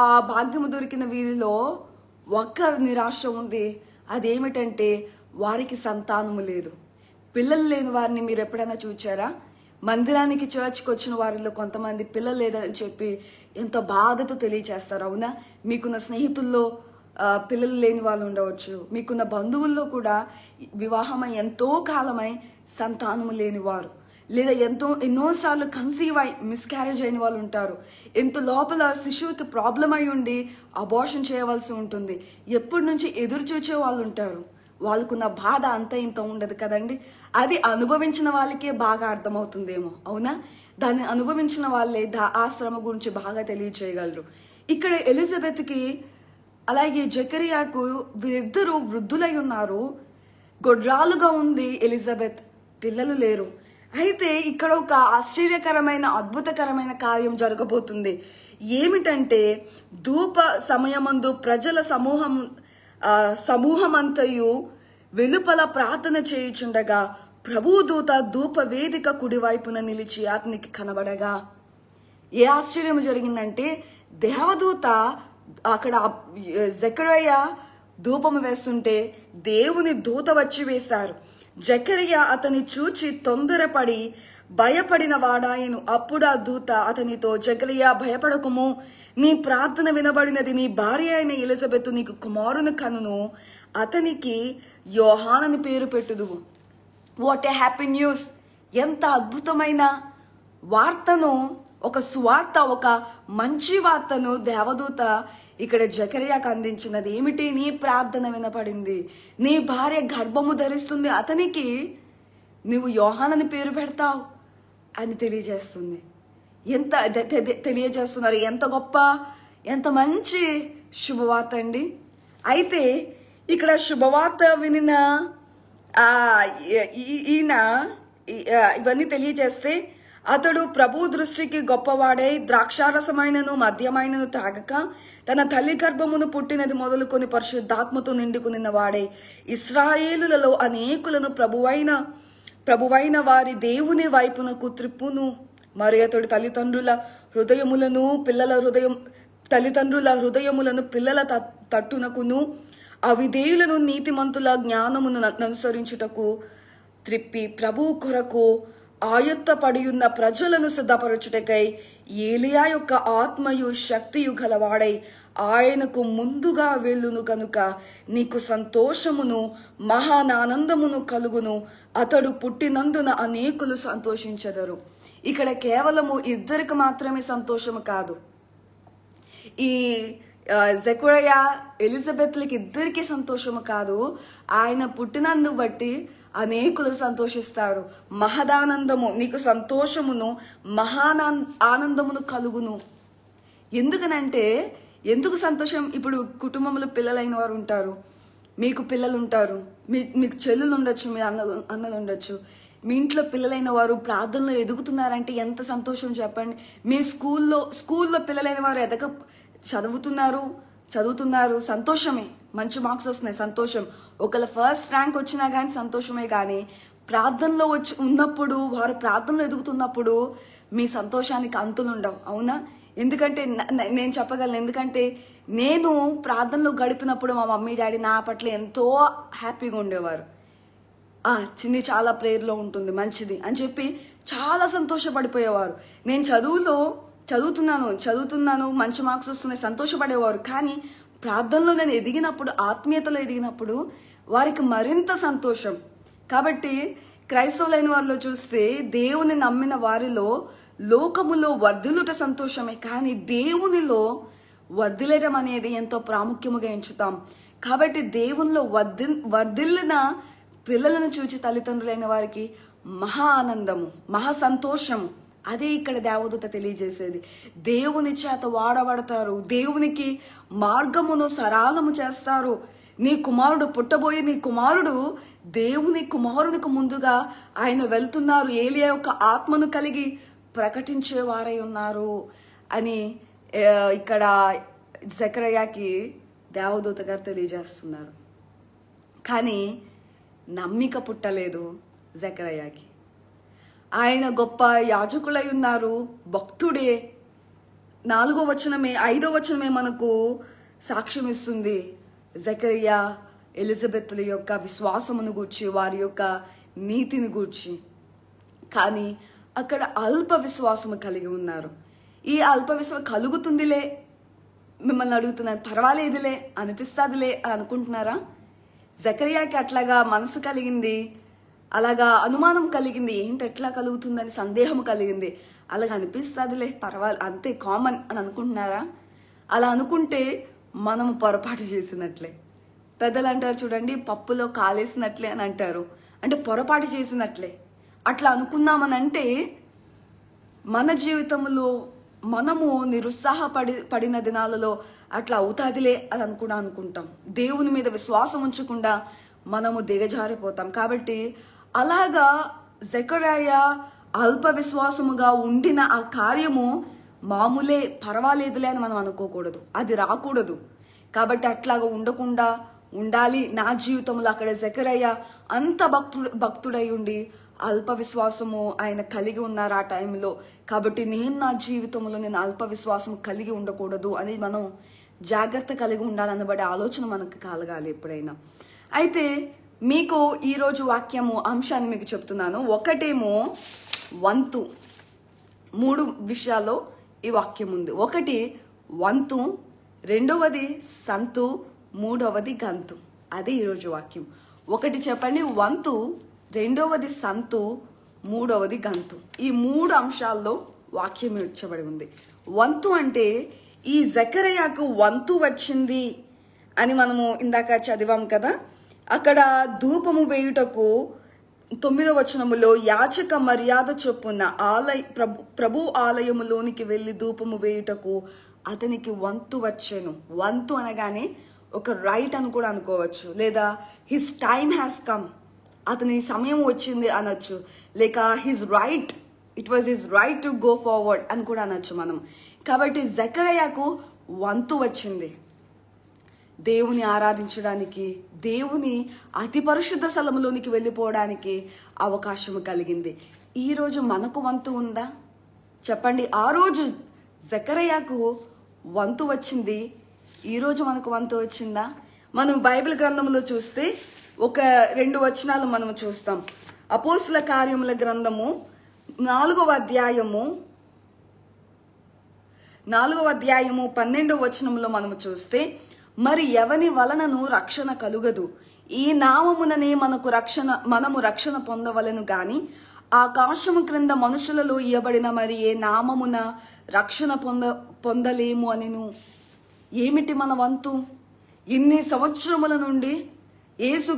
ఆ భాగ్యము దొరికిన వీధిలో ఒక్క నిరాశ ఉంది అదేమిటంటే వారికి సంతానము లేదు పిల్లలు లేని వారిని మీరు ఎప్పుడైనా చూచారా మందిరానికి చర్చ్కి వచ్చిన వారిలో కొంతమంది పిల్లలు లేదని చెప్పి ఎంత బాధతో తెలియజేస్తారు అవునా మీకున్న స్నేహితుల్లో పిల్లలు లేని వాళ్ళు ఉండవచ్చు మీకున్న బంధువుల్లో కూడా వివాహమై ఎంతో కాలమై సంతానము లేనివారు లేదా ఎంతో ఎన్నోసార్లు కన్సీవ్ అయి మిస్క్యారేజ్ అయిన వాళ్ళు ఉంటారు ఎంత లోపల శిశువుకి ప్రాబ్లం అయి ఉండి అబార్షన్ చేయవలసి ఉంటుంది ఎప్పటి నుంచి ఎదురు చూచే వాళ్ళు ఉంటారు వాళ్ళకున్న బాధ అంత ఇంత ఉండదు కదండి అది అనుభవించిన వాళ్ళకే బాగా అర్థమవుతుందేమో అవునా దాన్ని అనుభవించిన వాళ్ళే దా ఆశ్రమ గురించి బాగా తెలియచేయగలరు ఇక్కడ ఎలిజబెత్కి అలాగే జకరియాకు వీరిద్దరూ వృద్ధులై ఉన్నారు గొడ్రాలుగా ఉంది ఎలిజబెత్ పిల్లలు లేరు అయితే ఇక్కడ ఒక ఆశ్చర్యకరమైన అద్భుతకరమైన కార్యం జరగబోతుంది ఏమిటంటే ధూప సమయమందు ప్రజల సమూహం సమూహమంతయు వెలుపల ప్రార్థన చేయుచుండగా ప్రభుదూత ధూప వేదిక కుడివైపున నిలిచి అతనికి కనబడగా ఏ ఆశ్చర్యం జరిగిందంటే దేవదూత అక్కడ జకడయ్య ధూపం వేస్తుంటే దేవుని దూత వచ్చి వేశారు జకరియా అతని చూచి తొందరపడి భయపడిన వాడాయను అప్పుడు ఆ దూత అతనితో జకరియా భయపడకుము నీ ప్రార్థన వినబడినది నీ భార్య అయిన ఎలిజబెత్ నీకు కుమారుని కనును అతనికి యోహానని పేరు పెట్టుదు వాట్ ఏ హ్యాపీ న్యూస్ ఎంత అద్భుతమైన వార్తను ఒక సువార్త ఒక మంచి వార్తను దేవదూత ఇక్కడ జకరియాకు అందించినది ఏమిటి నీ ప్రార్థన వినపడింది నీ భార్య గర్భము ధరిస్తుంది అతనికి నువ్వు యోహానని పేరు పెడతావు అని తెలియజేస్తుంది ఎంత తెలియజేస్తున్నారు ఎంత గొప్ప ఎంత మంచి శుభవార్త అండి అయితే ఇక్కడ శుభవార్త వినిన ఈయన ఇవన్నీ తెలియజేస్తే అతడు ప్రభు దృష్టికి గొప్పవాడై ద్రాక్షారసమైనను మద్యమైనను తాగక తన తల్లి గర్భమును పుట్టినది మొదలుకొని పరిశుద్ధాత్మతో నిండుకునిన వాడై ఇస్రాయేలులలో అనేకులను ప్రభువైన ప్రభువైన వారి దేవుని వైపునకు త్రిప్పును మరి అతడు తల్లిదండ్రుల హృదయములను పిల్లల హృదయం తల్లిదండ్రుల హృదయములను పిల్లల తట్టునకును అవిధేయులను నీతిమంతుల జ్ఞానమును అనుసరించుటకు త్రిప్పి ప్రభు కొరకు ఆయుత్తపడియున్న ప్రజలను సిద్ధపరచుటకై ఏలియా యొక్క ఆత్మయు శక్తియు గలవాడై ఆయనకు ముందుగా వెళ్ళును కనుక నీకు సంతోషమును మహానానందమును కలుగును అతడు పుట్టినందున అనేకులు సంతోషించెదరు ఇక్కడ కేవలము ఇద్దరికి మాత్రమే సంతోషము కాదు ఈ జకురయ ఎలిజబెత్లకి ఇద్దరికీ సంతోషము కాదు ఆయన పుట్టినందు బట్టి అనేకులు సంతోషిస్తారు మహదానందము నీకు సంతోషమును మహానా ఆనందమును కలుగును ఎందుకనంటే ఎందుకు సంతోషం ఇప్పుడు కుటుంబంలో పిల్లలైన వారు ఉంటారు మీకు పిల్లలు ఉంటారు మీ మీకు చెల్లెలు ఉండొచ్చు మీ అన్న అన్నలు ఉండొచ్చు మీ ఇంట్లో పిల్లలైన వారు ప్రార్థనలో ఎదుగుతున్నారంటే ఎంత సంతోషం చెప్పండి మీ స్కూల్లో స్కూల్లో పిల్లలైన వారు ఎదగ చదువుతున్నారు చదువుతున్నారు సంతోషమే మంచి మార్క్స్ వస్తున్నాయి సంతోషం ఒకవేళ ఫస్ట్ ర్యాంక్ వచ్చినా కానీ సంతోషమే కానీ ప్రార్థనలో వచ్చి ఉన్నప్పుడు వారు ప్రార్థనలు ఎదుగుతున్నప్పుడు మీ సంతోషానికి అంతులు ఉండవు అవునా ఎందుకంటే నేను చెప్పగలను ఎందుకంటే నేను ప్రార్థనలో గడిపినప్పుడు మా మమ్మీ డాడీ నా పట్ల ఎంతో హ్యాపీగా ఉండేవారు ఆ చిన్ని చాలా ప్రేయర్లో ఉంటుంది మంచిది అని చెప్పి చాలా సంతోషపడిపోయేవారు నేను చదువులో చదువుతున్నాను చదువుతున్నాను మంచి మార్క్స్ వస్తున్నాయి సంతోషపడేవారు కానీ ప్రార్థనలో నేను ఎదిగినప్పుడు ఆత్మీయతలో ఎదిగినప్పుడు వారికి మరింత సంతోషం కాబట్టి క్రైస్తవులైన వారిలో చూస్తే దేవుని నమ్మిన వారిలో లోకములో వర్ధులుట సంతోషమే కానీ దేవునిలో వర్ధిల్లటం అనేది ఎంతో ప్రాముఖ్యముగా ఎంచుతాం కాబట్టి దేవునిలో వర్ధి వర్ధిల్లిన పిల్లలను చూచి తల్లిదండ్రులైన వారికి మహా ఆనందము మహా సంతోషము అదే ఇక్కడ దేవదూత తెలియజేసేది దేవుని చేత వాడబడతారు దేవునికి మార్గమును సరాలము చేస్తారు నీ కుమారుడు పుట్టబోయే నీ కుమారుడు దేవుని కుమారునికి ముందుగా ఆయన వెళ్తున్నారు ఏలియా యొక్క ఆత్మను కలిగి ప్రకటించేవారై ఉన్నారు అని ఇక్కడ జకరయ్యకి దేవదూత గారు తెలియజేస్తున్నారు కానీ నమ్మిక పుట్టలేదు జకరయ్యకి ఆయన గొప్ప యాజకులై ఉన్నారు భక్తుడే నాలుగో వచనమే ఐదో వచనమే మనకు సాక్ష్యం ఇస్తుంది జకరియా ఎలిజబెత్ల యొక్క విశ్వాసమును గూర్చి వారి యొక్క నీతిని గూర్చి కానీ అక్కడ అల్ప విశ్వాసము కలిగి ఉన్నారు ఈ అల్ప విశ్వాసం కలుగుతుందిలే మిమ్మల్ని అడుగుతున్నారు పర్వాలేదులే అనిపిస్తుందిలే అని అనుకుంటున్నారా జకరియాకి అట్లాగా మనసు కలిగింది అలాగా అనుమానం కలిగింది ఏంటి ఎట్లా కలుగుతుందని సందేహం కలిగింది అలాగ అనిపిస్తుందిలే పర్వాలే అంతే కామన్ అని అనుకుంటున్నారా అలా అనుకుంటే మనం పొరపాటు చేసినట్లే పెద్దలు అంటారు చూడండి పప్పులో కాలేసినట్లే అని అంటారు అంటే పొరపాటు చేసినట్లే అట్లా అనుకున్నామనంటే మన జీవితంలో మనము నిరుత్సాహపడి పడిన దినాలలో అట్లా అవుతాదిలే అని అనుకున్నా అనుకుంటాం దేవుని మీద విశ్వాసం ఉంచకుండా మనము దిగజారిపోతాం కాబట్టి అలాగా జకరయ్య అల్ప విశ్వాసముగా ఉండిన ఆ కార్యము మామూలే పర్వాలేదులే అని మనం అనుకోకూడదు అది రాకూడదు కాబట్టి అట్లాగా ఉండకుండా ఉండాలి నా జీవితంలో అక్కడ జకరయ్య అంత భక్తుడు భక్తుడై ఉండి అల్ప విశ్వాసము ఆయన కలిగి ఉన్నారు ఆ టైంలో కాబట్టి నేను నా జీవితంలో నేను అల్ప విశ్వాసం కలిగి ఉండకూడదు అని మనం జాగ్రత్త కలిగి ఉండాలనబడే ఆలోచన మనకు కలగాలి ఎప్పుడైనా అయితే మీకు ఈరోజు వాక్యము అంశాన్ని మీకు చెప్తున్నాను ఒకటేమో వంతు మూడు విషయాల్లో ఈ వాక్యం ఉంది ఒకటి వంతు రెండవది సంతు మూడవది గంతు అది ఈరోజు వాక్యం ఒకటి చెప్పండి వంతు రెండవది సంతు మూడవది గంతు ఈ మూడు అంశాల్లో వాక్యం ఇచ్చబడి ఉంది వంతు అంటే ఈ జకరయాకు వంతు వచ్చింది అని మనము ఇందాక చదివాం కదా అక్కడ ధూపము వేయుటకు తొమ్మిదో వచనములో యాచక మర్యాద చొప్పున ఆలయ ప్రభు ప్రభు ఆలయములోనికి వెళ్ళి ధూపము వేయుటకు అతనికి వంతు వచ్చాను వంతు అనగానే ఒక రైట్ అని కూడా అనుకోవచ్చు లేదా హిస్ టైమ్ హ్యాస్ కమ్ అతని సమయం వచ్చింది అనొచ్చు లేక his right it was his right to go forward అని కూడా అనొచ్చు మనం కాబట్టి జకరయ్యకు వంతు వచ్చింది దేవుని ఆరాధించడానికి దేవుని అతి పరిశుద్ధ స్థలంలోనికి వెళ్ళిపోవడానికి అవకాశం కలిగింది ఈరోజు మనకు వంతు ఉందా చెప్పండి ఆ రోజు జకరయ్యకు వంతు వచ్చింది ఈరోజు మనకు వంతు వచ్చిందా మనం బైబిల్ గ్రంథంలో చూస్తే ఒక రెండు వచనాలు మనం చూస్తాం అపోసుల కార్యముల గ్రంథము నాలుగవ అధ్యాయము నాలుగవ అధ్యాయము పన్నెండవ వచనంలో మనము చూస్తే మరి ఎవని వలనను రక్షణ కలుగదు ఈ నామముననే మనకు రక్షణ మనము రక్షణ పొందవలను గాని ఆకాశము క్రింద మనుషులలో ఇవ్వబడిన మరి ఏ నామమున రక్షణ పొంద పొందలేము అనిను ఏమిటి మన వంతు ఇన్ని సంవత్సరముల నుండి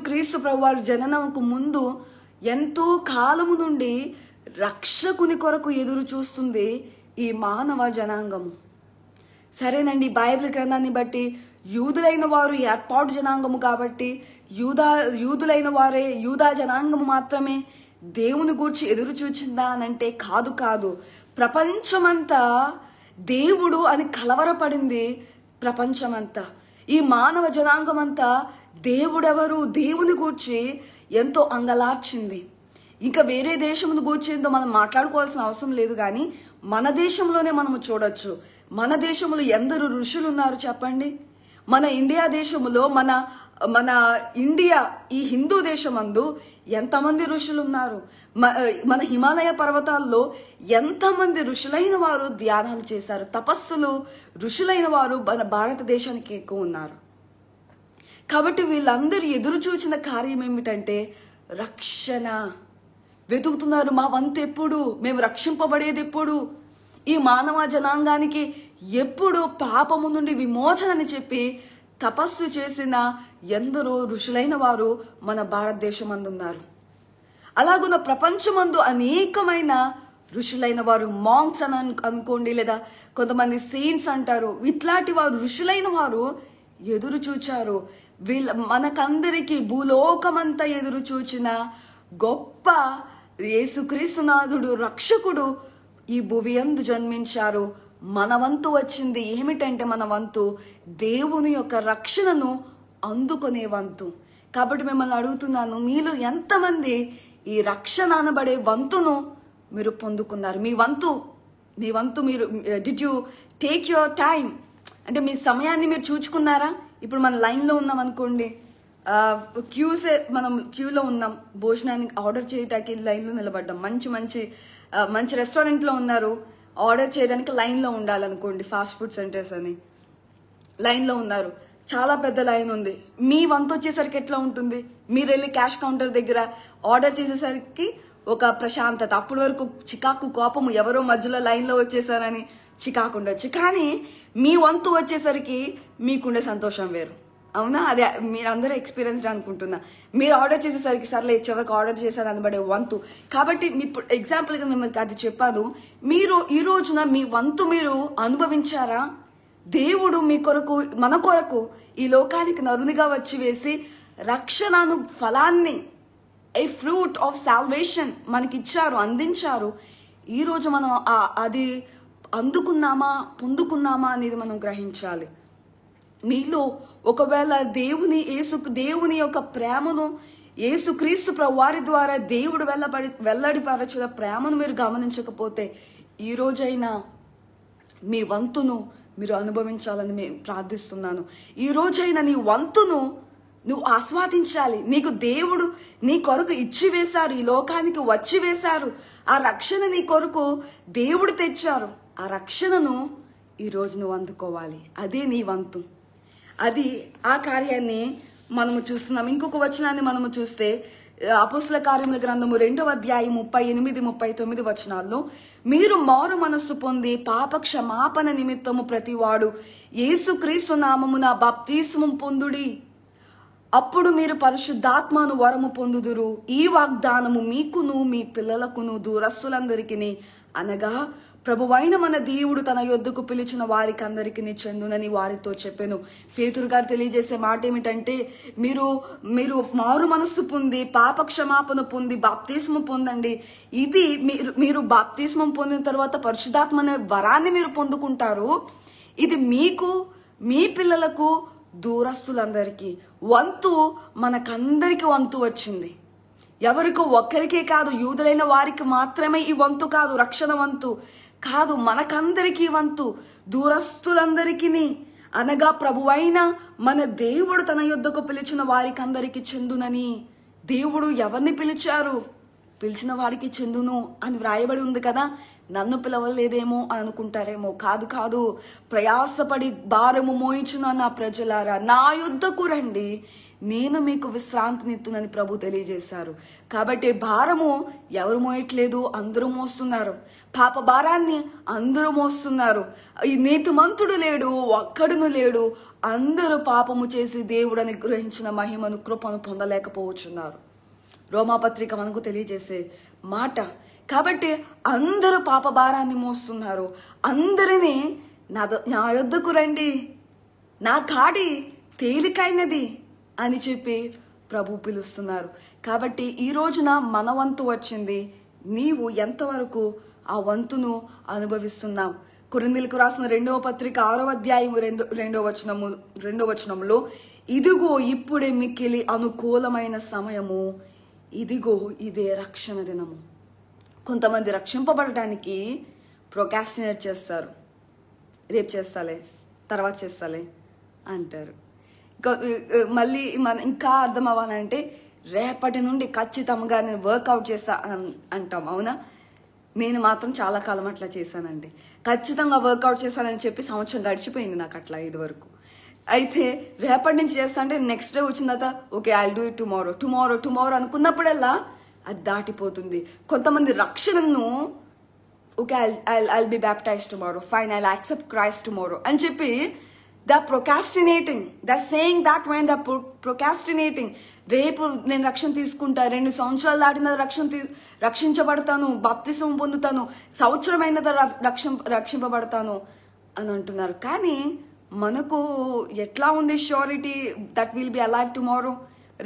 క్రీస్తు ప్రభువారు జననముకు ముందు ఎంతో కాలము నుండి రక్షకుని కొరకు ఎదురు చూస్తుంది ఈ మానవ జనాంగము సరేనండి బైబిల్ గ్రంథాన్ని బట్టి యూదులైన వారు ఏర్పాటు జనాంగము కాబట్టి యూదా యూదులైన వారే యూదా జనాంగము మాత్రమే దేవుని గూర్చి ఎదురు చూచిందా అనంటే కాదు కాదు ప్రపంచమంతా దేవుడు అని కలవరపడింది ప్రపంచమంతా ఈ మానవ జనాంగమంతా దేవుడెవరు దేవుని గూర్చి ఎంతో అంగలార్చింది ఇంకా వేరే దేశమును ఏందో మనం మాట్లాడుకోవాల్సిన అవసరం లేదు కానీ మన దేశంలోనే మనము చూడొచ్చు మన దేశంలో ఎందరు ఋషులు ఉన్నారు చెప్పండి మన ఇండియా దేశంలో మన మన ఇండియా ఈ హిందూ దేశమందు ఎంతమంది ఋషులు ఉన్నారు మన హిమాలయ పర్వతాల్లో ఎంతమంది ఋషులైన వారు ధ్యానాలు చేశారు తపస్సులు ఋషులైన వారు మన భారతదేశానికి ఎక్కువ ఉన్నారు కాబట్టి వీళ్ళందరూ ఎదురు చూచిన కార్యం ఏమిటంటే రక్షణ వెతుకుతున్నారు మా వంతు ఎప్పుడు మేము రక్షింపబడేది ఎప్పుడు ఈ మానవ జనాంగానికి ఎప్పుడు పాపము నుండి విమోచనని చెప్పి తపస్సు చేసిన ఎందరో ఋషులైన వారు మన భారతదేశం అందున్నారు అలాగున్న ప్రపంచమందు అనేకమైన ఋషులైన వారు మాంగ్స్ అని అనుకోండి లేదా కొంతమంది సెయింట్స్ అంటారు ఇట్లాంటి వారు ఋషులైన వారు ఎదురు చూచారు వీళ్ళ మనకందరికీ భూలోకమంతా ఎదురు చూచిన గొప్ప యేసుక్రీస్తునాథుడు రక్షకుడు ఈ భువియందు జన్మించారు మన వంతు వచ్చింది ఏమిటంటే మన వంతు దేవుని యొక్క రక్షణను అందుకునే వంతు కాబట్టి మిమ్మల్ని అడుగుతున్నాను మీలో ఎంతమంది ఈ రక్షణ అనబడే వంతును మీరు పొందుకున్నారు మీ వంతు మీ వంతు మీరు did you take your time అంటే మీ సమయాన్ని మీరు చూచుకున్నారా ఇప్పుడు మనం లైన్లో ఉన్నాం అనుకోండి క్యూసే మనం క్యూలో ఉన్నాం భోజనానికి ఆర్డర్ చేయటానికి లైన్లో నిలబడ్డాం మంచి మంచి మంచి రెస్టారెంట్లో ఉన్నారు ఆర్డర్ చేయడానికి లైన్లో ఉండాలనుకోండి ఫాస్ట్ ఫుడ్ సెంటర్స్ అని లైన్లో ఉన్నారు చాలా పెద్ద లైన్ ఉంది మీ వంత వచ్చేసరికి ఎట్లా ఉంటుంది మీరు వెళ్ళి క్యాష్ కౌంటర్ దగ్గర ఆర్డర్ చేసేసరికి ఒక ప్రశాంతత అప్పటి వరకు చికాకు కోపము ఎవరో మధ్యలో లైన్లో వచ్చేసారని చికాకు ఉండొచ్చు కానీ మీ వంతు వచ్చేసరికి మీకుండే సంతోషం వేరు అవునా అదే మీరందరూ ఎక్స్పీరియన్స్డ్ అనుకుంటున్నా మీరు ఆర్డర్ చేసేసరికి సర్లే చివరికి ఆర్డర్ చేశారు అనబడే వంతు కాబట్టి మీ ఎగ్జాంపుల్గా మిమ్మల్ని అది చెప్పాను మీరు ఈ రోజున మీ వంతు మీరు అనుభవించారా దేవుడు మీ కొరకు మన కొరకు ఈ లోకానికి నరునిగా వచ్చి వేసి రక్షణను ఫలాన్ని ఏ ఫ్రూట్ ఆఫ్ సాల్వేషన్ మనకి ఇచ్చారు అందించారు ఈరోజు మనం అది అందుకున్నామా పొందుకున్నామా అనేది మనం గ్రహించాలి మీలో ఒకవేళ దేవుని యేసు దేవుని యొక్క ప్రేమను యేసుక్రీస్తు వారి ద్వారా దేవుడు వెళ్ళబడి వెల్లడిపరచిన ప్రేమను మీరు గమనించకపోతే ఈరోజైనా మీ వంతును మీరు అనుభవించాలని మేము ప్రార్థిస్తున్నాను ఈరోజైనా నీ వంతును నువ్వు ఆస్వాదించాలి నీకు దేవుడు నీ కొరకు ఇచ్చి వేశారు ఈ లోకానికి వచ్చి వేశారు ఆ రక్షణ నీ కొరకు దేవుడు తెచ్చారు ఆ రక్షణను ఈరోజు నువ్వు అందుకోవాలి అదే నీ వంతు అది ఆ కార్యాన్ని మనము చూస్తున్నాం ఇంకొక వచనాన్ని మనము చూస్తే అపుసల కార్యముల గ్రంథము రెండవ అధ్యాయం ముప్పై ఎనిమిది ముప్పై తొమ్మిది వచనాల్లో మీరు మారు మనస్సు పొంది పాప మాపన నిమిత్తము ప్రతివాడు యేసుక్రీస్తు నామమున బాప్తీసము పొందుడి అప్పుడు మీరు పరిశుద్ధాత్మను వరము పొందుదురు ఈ వాగ్దానము మీకును మీ పిల్లలకును దూరస్తులందరికీ అనగా ప్రభువైన మన దేవుడు తన యొద్దుకు పిలిచిన వారికి అందరికీ చెందునని వారితో చెప్పాను పేతురు గారు తెలియజేసే మాట ఏమిటంటే మీరు మీరు మారు మనస్సు పొంది పాప క్షమాపణ పొంది బాప్తీస్మ పొందండి ఇది మీరు మీరు బాప్తీస్మం పొందిన తర్వాత పరిశుధాత్మ అనే వరాన్ని మీరు పొందుకుంటారు ఇది మీకు మీ పిల్లలకు దూరస్తులందరికీ వంతు మనకందరికీ వంతు వచ్చింది ఎవరికో ఒక్కరికే కాదు యూదులైన వారికి మాత్రమే ఈ వంతు కాదు రక్షణ వంతు కాదు మనకందరికీ వంతు దూరస్తులందరికీ అనగా ప్రభువైన మన దేవుడు తన యుద్ధకు పిలిచిన వారికందరికి చెందునని దేవుడు ఎవరిని పిలిచారు పిలిచిన వారికి చెందును అని వ్రాయబడి ఉంది కదా నన్ను పిలవలేదేమో అని అనుకుంటారేమో కాదు కాదు ప్రయాసపడి భారము మోయించున నా ప్రజలారా నా యుద్ధకు రండి నేను మీకు విశ్రాంతినిత్తునని ప్రభు తెలియజేశారు కాబట్టి భారము ఎవరు మోయట్లేదు అందరూ మోస్తున్నారు పాప భారాన్ని అందరూ మోస్తున్నారు ఈ నీతిమంతుడు లేడు ఒక్కడును లేడు అందరూ పాపము చేసి దేవుడని గ్రహించిన మహిమను కృపను పొందలేకపోవచ్చున్నారు రోమాపత్రిక మనకు తెలియజేసే మాట కాబట్టి అందరూ పాప భారాన్ని మోస్తున్నారు అందరినీ నా నా యొద్దకు రండి నా కాడి తేలికైనది అని చెప్పి ప్రభు పిలుస్తున్నారు కాబట్టి ఈ రోజున మన వంతు వచ్చింది నీవు ఎంతవరకు ఆ వంతును అనుభవిస్తున్నావు కొరిందులకు రాసిన రెండవ పత్రిక ఆరో అధ్యాయం రెండు రెండో వచనము రెండో వచనంలో ఇదిగో ఇప్పుడే మిక్కిలి అనుకూలమైన సమయము ఇదిగో ఇదే రక్షణ దినము కొంతమంది రక్షింపబడటానికి ప్రొకాస్టినేట్ చేస్తారు రేపు చేస్తాలే తర్వాత చేస్తాలే అంటారు మళ్ళీ మన ఇంకా అర్థం అవ్వాలంటే రేపటి నుండి ఖచ్చితంగా నేను వర్కౌట్ చేస్తా అంటాం అవునా నేను మాత్రం చాలా కాలం అట్లా చేశానండి ఖచ్చితంగా వర్కౌట్ చేశానని చెప్పి సంవత్సరం గడిచిపోయింది నాకు అట్లా ఇది వరకు అయితే రేపటి నుంచి చేస్తా అంటే నెక్స్ట్ డే వచ్చిన తర్వాత okay I do it tomorrow tomorrow tomorrow అనుకున్నప్పుడల్లా అది దాటిపోతుంది కొంతమంది రక్షణను okay I I be baptize tomorrow fine I accept Christ tomorrow అని చెప్పి the procrastinating the saying that wine the procrastinating రేపు నేను రక్షణ తీసుకుంటా రెండు సంవత్సరాలు దాటిన రక్షణ తీ రక్షించబడతాను బాప్తిసం పొందుతాను సంవత్సరమైన రక్ష రక్షింపబడతాను అని అంటున్నారు కానీ మనకు ఎట్లా ఉంది surety that will be alive tomorrow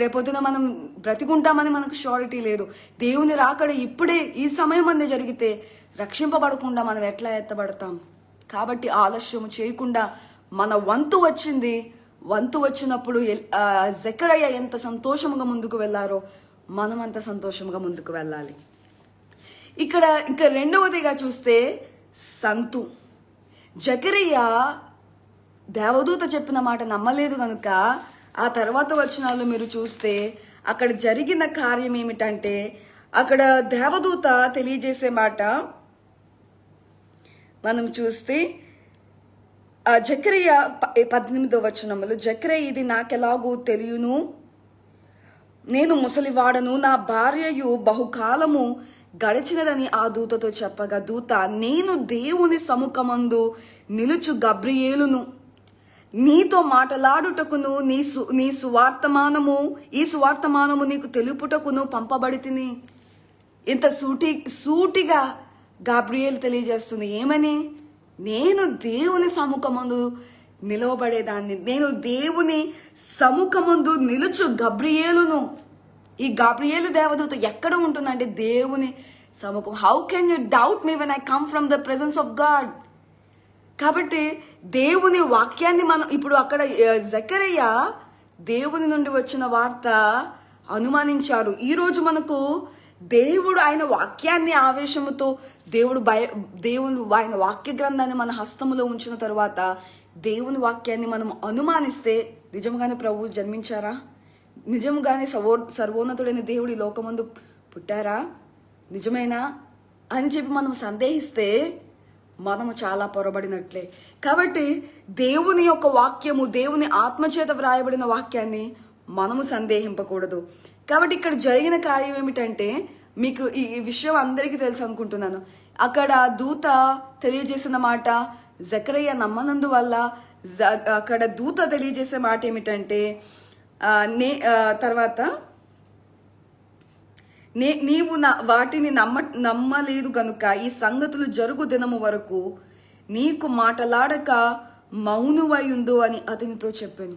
రేపొద్దున మనం బ్రతికుంటామని మనకు షూరిటీ లేదు దేవుని రాకడ ఇప్పుడే ఈ సమయం అందే జరిగితే రక్షింపబడకుండా మనం ఎట్లా ఎత్తబడతాం కాబట్టి ఆలస్యం చేయకుండా మన వంతు వచ్చింది వంతు వచ్చినప్పుడు జకరయ్య ఎంత సంతోషంగా ముందుకు వెళ్ళారో మనం అంత సంతోషంగా ముందుకు వెళ్ళాలి ఇక్కడ ఇంకా రెండవదిగా చూస్తే సంతు జకరయ్య దేవదూత చెప్పిన మాట నమ్మలేదు కనుక ఆ తర్వాత వచ్చినాలు మీరు చూస్తే అక్కడ జరిగిన కార్యం ఏమిటంటే అక్కడ దేవదూత తెలియజేసే మాట మనం చూస్తే జక్రయ్య పద్దెనిమిదో వచనములు జక్రయ్య ఇది నాకెలాగూ తెలియను నేను ముసలివాడను నా భార్యయు బహుకాలము గడిచినదని ఆ దూతతో చెప్పగా దూత నేను దేవుని సముఖమందు నిలుచు గబ్రియేలును నీతో మాటలాడుటకును నీ సు నీ సువార్తమానము ఈ సువార్తమానము నీకు తెలుపుటకును పంపబడి తిని ఇంత సూటి సూటిగా గాబ్రియేల్ తెలియజేస్తుంది ఏమని నేను దేవుని సముఖమందు నిలవబడేదాన్ని నేను దేవుని సముఖమందు నిలుచు గబ్రియేలును ఈ గబ్రియేలు దేవదూత ఎక్కడ ఉంటుందంటే దేవుని సముఖం how can you doubt me when I come from the presence of God కాబట్టి దేవుని వాక్యాన్ని మనం ఇప్పుడు అక్కడ జకరయ్య దేవుని నుండి వచ్చిన వార్త అనుమానించారు ఈరోజు మనకు దేవుడు ఆయన వాక్యాన్ని ఆవేశముతో దేవుడు భయ దేవుని ఆయన వాక్య గ్రంథాన్ని మన హస్తములో ఉంచిన తర్వాత దేవుని వాక్యాన్ని మనం అనుమానిస్తే నిజంగానే ప్రభు జన్మించారా నిజంగానే సవో సర్వోన్నతుడైన దేవుడి లోకమందు పుట్టారా నిజమేనా అని చెప్పి మనం సందేహిస్తే మనము చాలా పొరబడినట్లే కాబట్టి దేవుని యొక్క వాక్యము దేవుని ఆత్మచేత వ్రాయబడిన వాక్యాన్ని మనము సందేహింపకూడదు కాబట్టి ఇక్కడ జరిగిన కార్యం ఏమిటంటే మీకు ఈ విషయం అందరికీ తెలుసు అనుకుంటున్నాను అక్కడ దూత తెలియజేసిన మాట జకరయ్య నమ్మనందు వల్ల అక్కడ దూత తెలియజేసే మాట ఏమిటంటే నే తర్వాత నే నీవు నా వాటిని నమ్మ నమ్మలేదు కనుక ఈ సంగతులు జరుగు దినము వరకు నీకు మాటలాడక మౌనువై ఉందో అని అతనితో చెప్పాను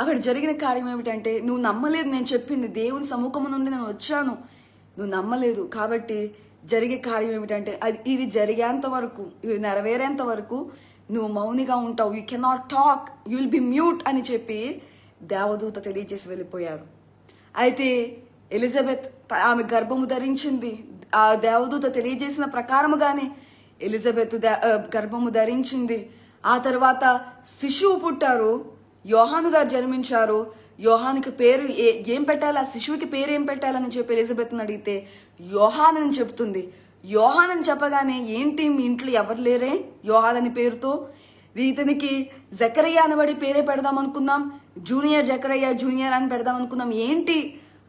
అక్కడ జరిగిన కార్యం ఏమిటంటే నువ్వు నమ్మలేదు నేను చెప్పింది దేవుని సముఖము నుండి నేను వచ్చాను నువ్వు నమ్మలేదు కాబట్టి జరిగే కార్యం ఏమిటంటే అది ఇది జరిగేంత వరకు ఇవి నెరవేరేంత వరకు నువ్వు మౌనిగా ఉంటావు you cannot talk you'll will be mute అని చెప్పి దేవదూత తెలియజేసి వెళ్ళిపోయారు అయితే ఎలిజబెత్ ఆమె గర్భము ధరించింది ఆ దేవదూత తెలియజేసిన ప్రకారముగానే ఎలిజబెత్ గర్భము ధరించింది ఆ తర్వాత శిశువు పుట్టారు యోహాను గారు జన్మించారు యోహానికి పేరు ఏ ఏం పెట్టాలి ఆ శిశువుకి పేరు ఏం పెట్టాలని చెప్పి ఎలిజబెత్ అడిగితే యోహాన్ అని చెప్తుంది యోహాన్ అని చెప్పగానే ఏంటి మీ ఇంట్లో ఎవరు లేరే యోహాన్ అని పేరుతో ఇతనికి జకరయ్య అనబడి పేరే పెడదాం అనుకున్నాం జూనియర్ జకరయ్య జూనియర్ అని పెడదాం అనుకున్నాం ఏంటి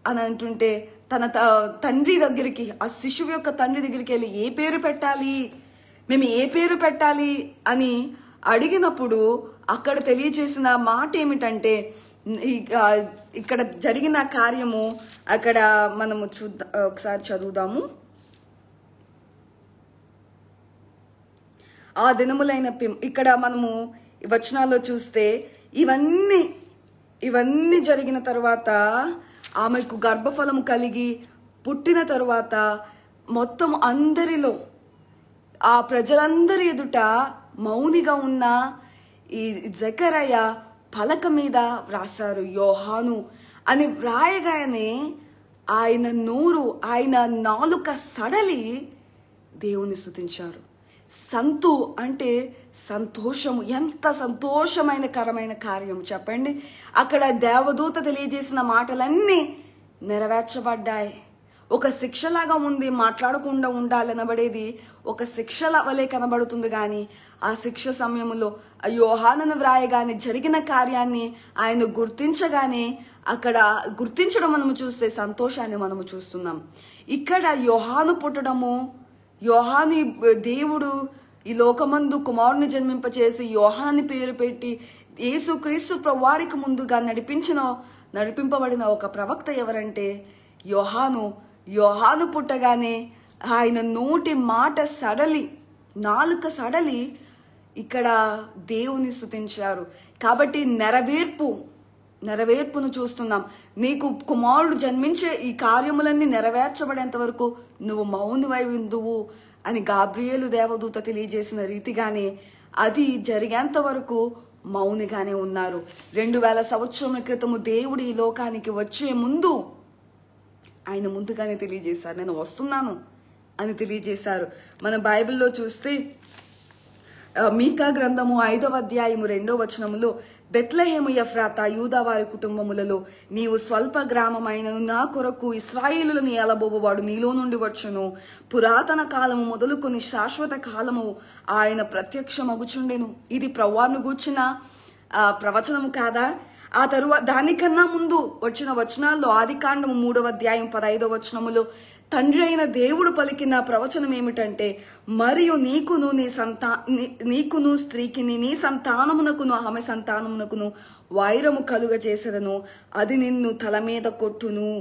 అని అంటుంటే తన తండ్రి దగ్గరికి ఆ శిశువు యొక్క తండ్రి దగ్గరికి వెళ్ళి ఏ పేరు పెట్టాలి మేము ఏ పేరు పెట్టాలి అని అడిగినప్పుడు అక్కడ తెలియచేసిన మాట ఏమిటంటే ఇక్కడ జరిగిన కార్యము అక్కడ మనము చూద్దా ఒకసారి చదువుదాము ఆ దినములైన ఇక్కడ మనము వచనాల్లో చూస్తే ఇవన్నీ ఇవన్నీ జరిగిన తర్వాత ఆమెకు గర్భఫలం కలిగి పుట్టిన తరువాత మొత్తం అందరిలో ఆ ప్రజలందరి ఎదుట మౌనిగా ఉన్న ఈ జకరయ్య పలక మీద వ్రాసారు యోహాను అని వ్రాయగానే ఆయన నోరు ఆయన నాలుక సడలి దేవుని సుతించారు సంతు అంటే సంతోషం ఎంత సంతోషమైన కరమైన కార్యం చెప్పండి అక్కడ దేవదూత తెలియజేసిన మాటలన్నీ నెరవేర్చబడ్డాయి ఒక శిక్షలాగా ఉంది మాట్లాడకుండా ఉండాలి అనబడేది ఒక శిక్షల వలె కనబడుతుంది కానీ ఆ శిక్ష సమయంలో యోహానను వ్రాయగానే జరిగిన కార్యాన్ని ఆయన గుర్తించగానే అక్కడ గుర్తించడం మనము చూస్తే సంతోషాన్ని మనము చూస్తున్నాం ఇక్కడ యోహాను పుట్టడము యోహాని దేవుడు ఈ లోకమందు కుమారుని జన్మింపచేసి యోహాని పేరు పెట్టి క్రీస్తు ప్రవారికి ముందుగా నడిపించిన నడిపింపబడిన ఒక ప్రవక్త ఎవరంటే యోహాను యోహాను పుట్టగానే ఆయన నోటి మాట సడలి నాలుక సడలి ఇక్కడ దేవుని స్థుతించారు కాబట్టి నెరవేర్పు నెరవేర్పును చూస్తున్నాం నీకు కుమారుడు జన్మించే ఈ కార్యములన్నీ నెరవేర్చబడేంత వరకు నువ్వు మౌనమై ఉందువు అని గాబ్రియేలు దేవదూత తెలియజేసిన రీతిగానే అది జరిగేంత వరకు మౌనిగానే ఉన్నారు రెండు వేల సంవత్సరముల క్రితము దేవుడు ఈ లోకానికి వచ్చే ముందు ఆయన ముందుగానే తెలియజేశారు నేను వస్తున్నాను అని తెలియజేశారు మన బైబిల్లో చూస్తే మీకా గ్రంథము ఐదవ అధ్యాయము రెండో వచనములో బెత్లహేము యఫ్రాత యూదావారి కుటుంబములలో నీవు స్వల్ప గ్రామమైనను నా కొరకు ఇస్రాయిలులను ఎలబోబువాడు నీలో నుండి వచ్చును పురాతన కాలము మొదలుకొని శాశ్వత కాలము ఆయన ప్రత్యక్షమగుచుండెను ఇది ప్రవ్వాను గూర్చిన ప్రవచనము కాదా ఆ తరువాత దానికన్నా ముందు వచ్చిన వచనాల్లో ఆదికాండము మూడవ అధ్యాయం పదైదవ వచనములో తండ్రి అయిన దేవుడు పలికిన ప్రవచనం ఏమిటంటే మరియు నీకును నీ సంతా నీకును స్త్రీకి నీ సంతానమునకును ఆమె సంతానమునకును వైరము కలుగజేసేదను అది నిన్ను తల మీద కొట్టును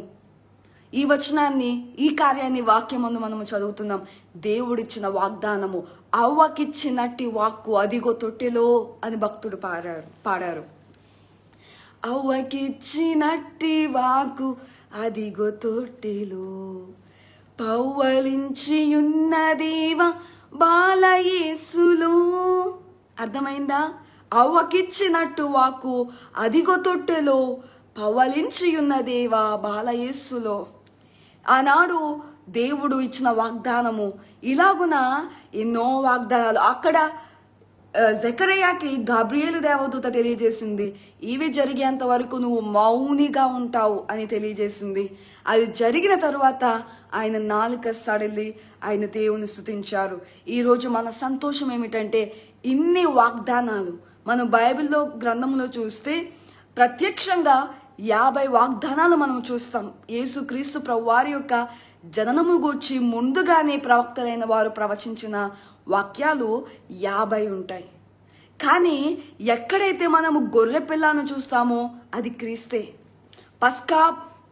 ఈ వచనాన్ని ఈ కార్యాన్ని వాక్యమందు మనము చదువుతున్నాం దేవుడిచ్చిన వాగ్దానము అవ్వకిచ్చినట్టి వాక్కు అదిగో తొట్టెలో అని భక్తుడు పాడారు పాడారు అవ్వకిచ్చినట్టి వాకు అదిగో తొట్టిలో ఉన్న పవ్వలించియున్నదేవ బాలయేసులు అర్థమైందా అవ్వకిచ్చినట్టు వాకు అదిగో తొట్టెలో దేవ బాలయేసులో ఆనాడు దేవుడు ఇచ్చిన వాగ్దానము ఇలాగున ఎన్నో వాగ్దానాలు అక్కడ జకరయ్యకి గాబ్రియేలు దేవదూత తెలియజేసింది ఇవి జరిగేంత వరకు నువ్వు మౌనిగా ఉంటావు అని తెలియజేసింది అది జరిగిన తరువాత ఆయన నాలుక సడలి ఆయన దేవుని స్థుతించారు ఈరోజు మన సంతోషం ఏమిటంటే ఇన్ని వాగ్దానాలు మనం బైబిల్లో గ్రంథంలో చూస్తే ప్రత్యక్షంగా యాభై వాగ్దానాలు మనం చూస్తాం యేసు క్రీస్తు వారి యొక్క జననము గూర్చి ముందుగానే ప్రవక్తలైన వారు ప్రవచించిన వాక్యాలు యాభై ఉంటాయి కానీ ఎక్కడైతే మనము గొర్రె పిల్లను చూస్తామో అది క్రీస్తే పస్కా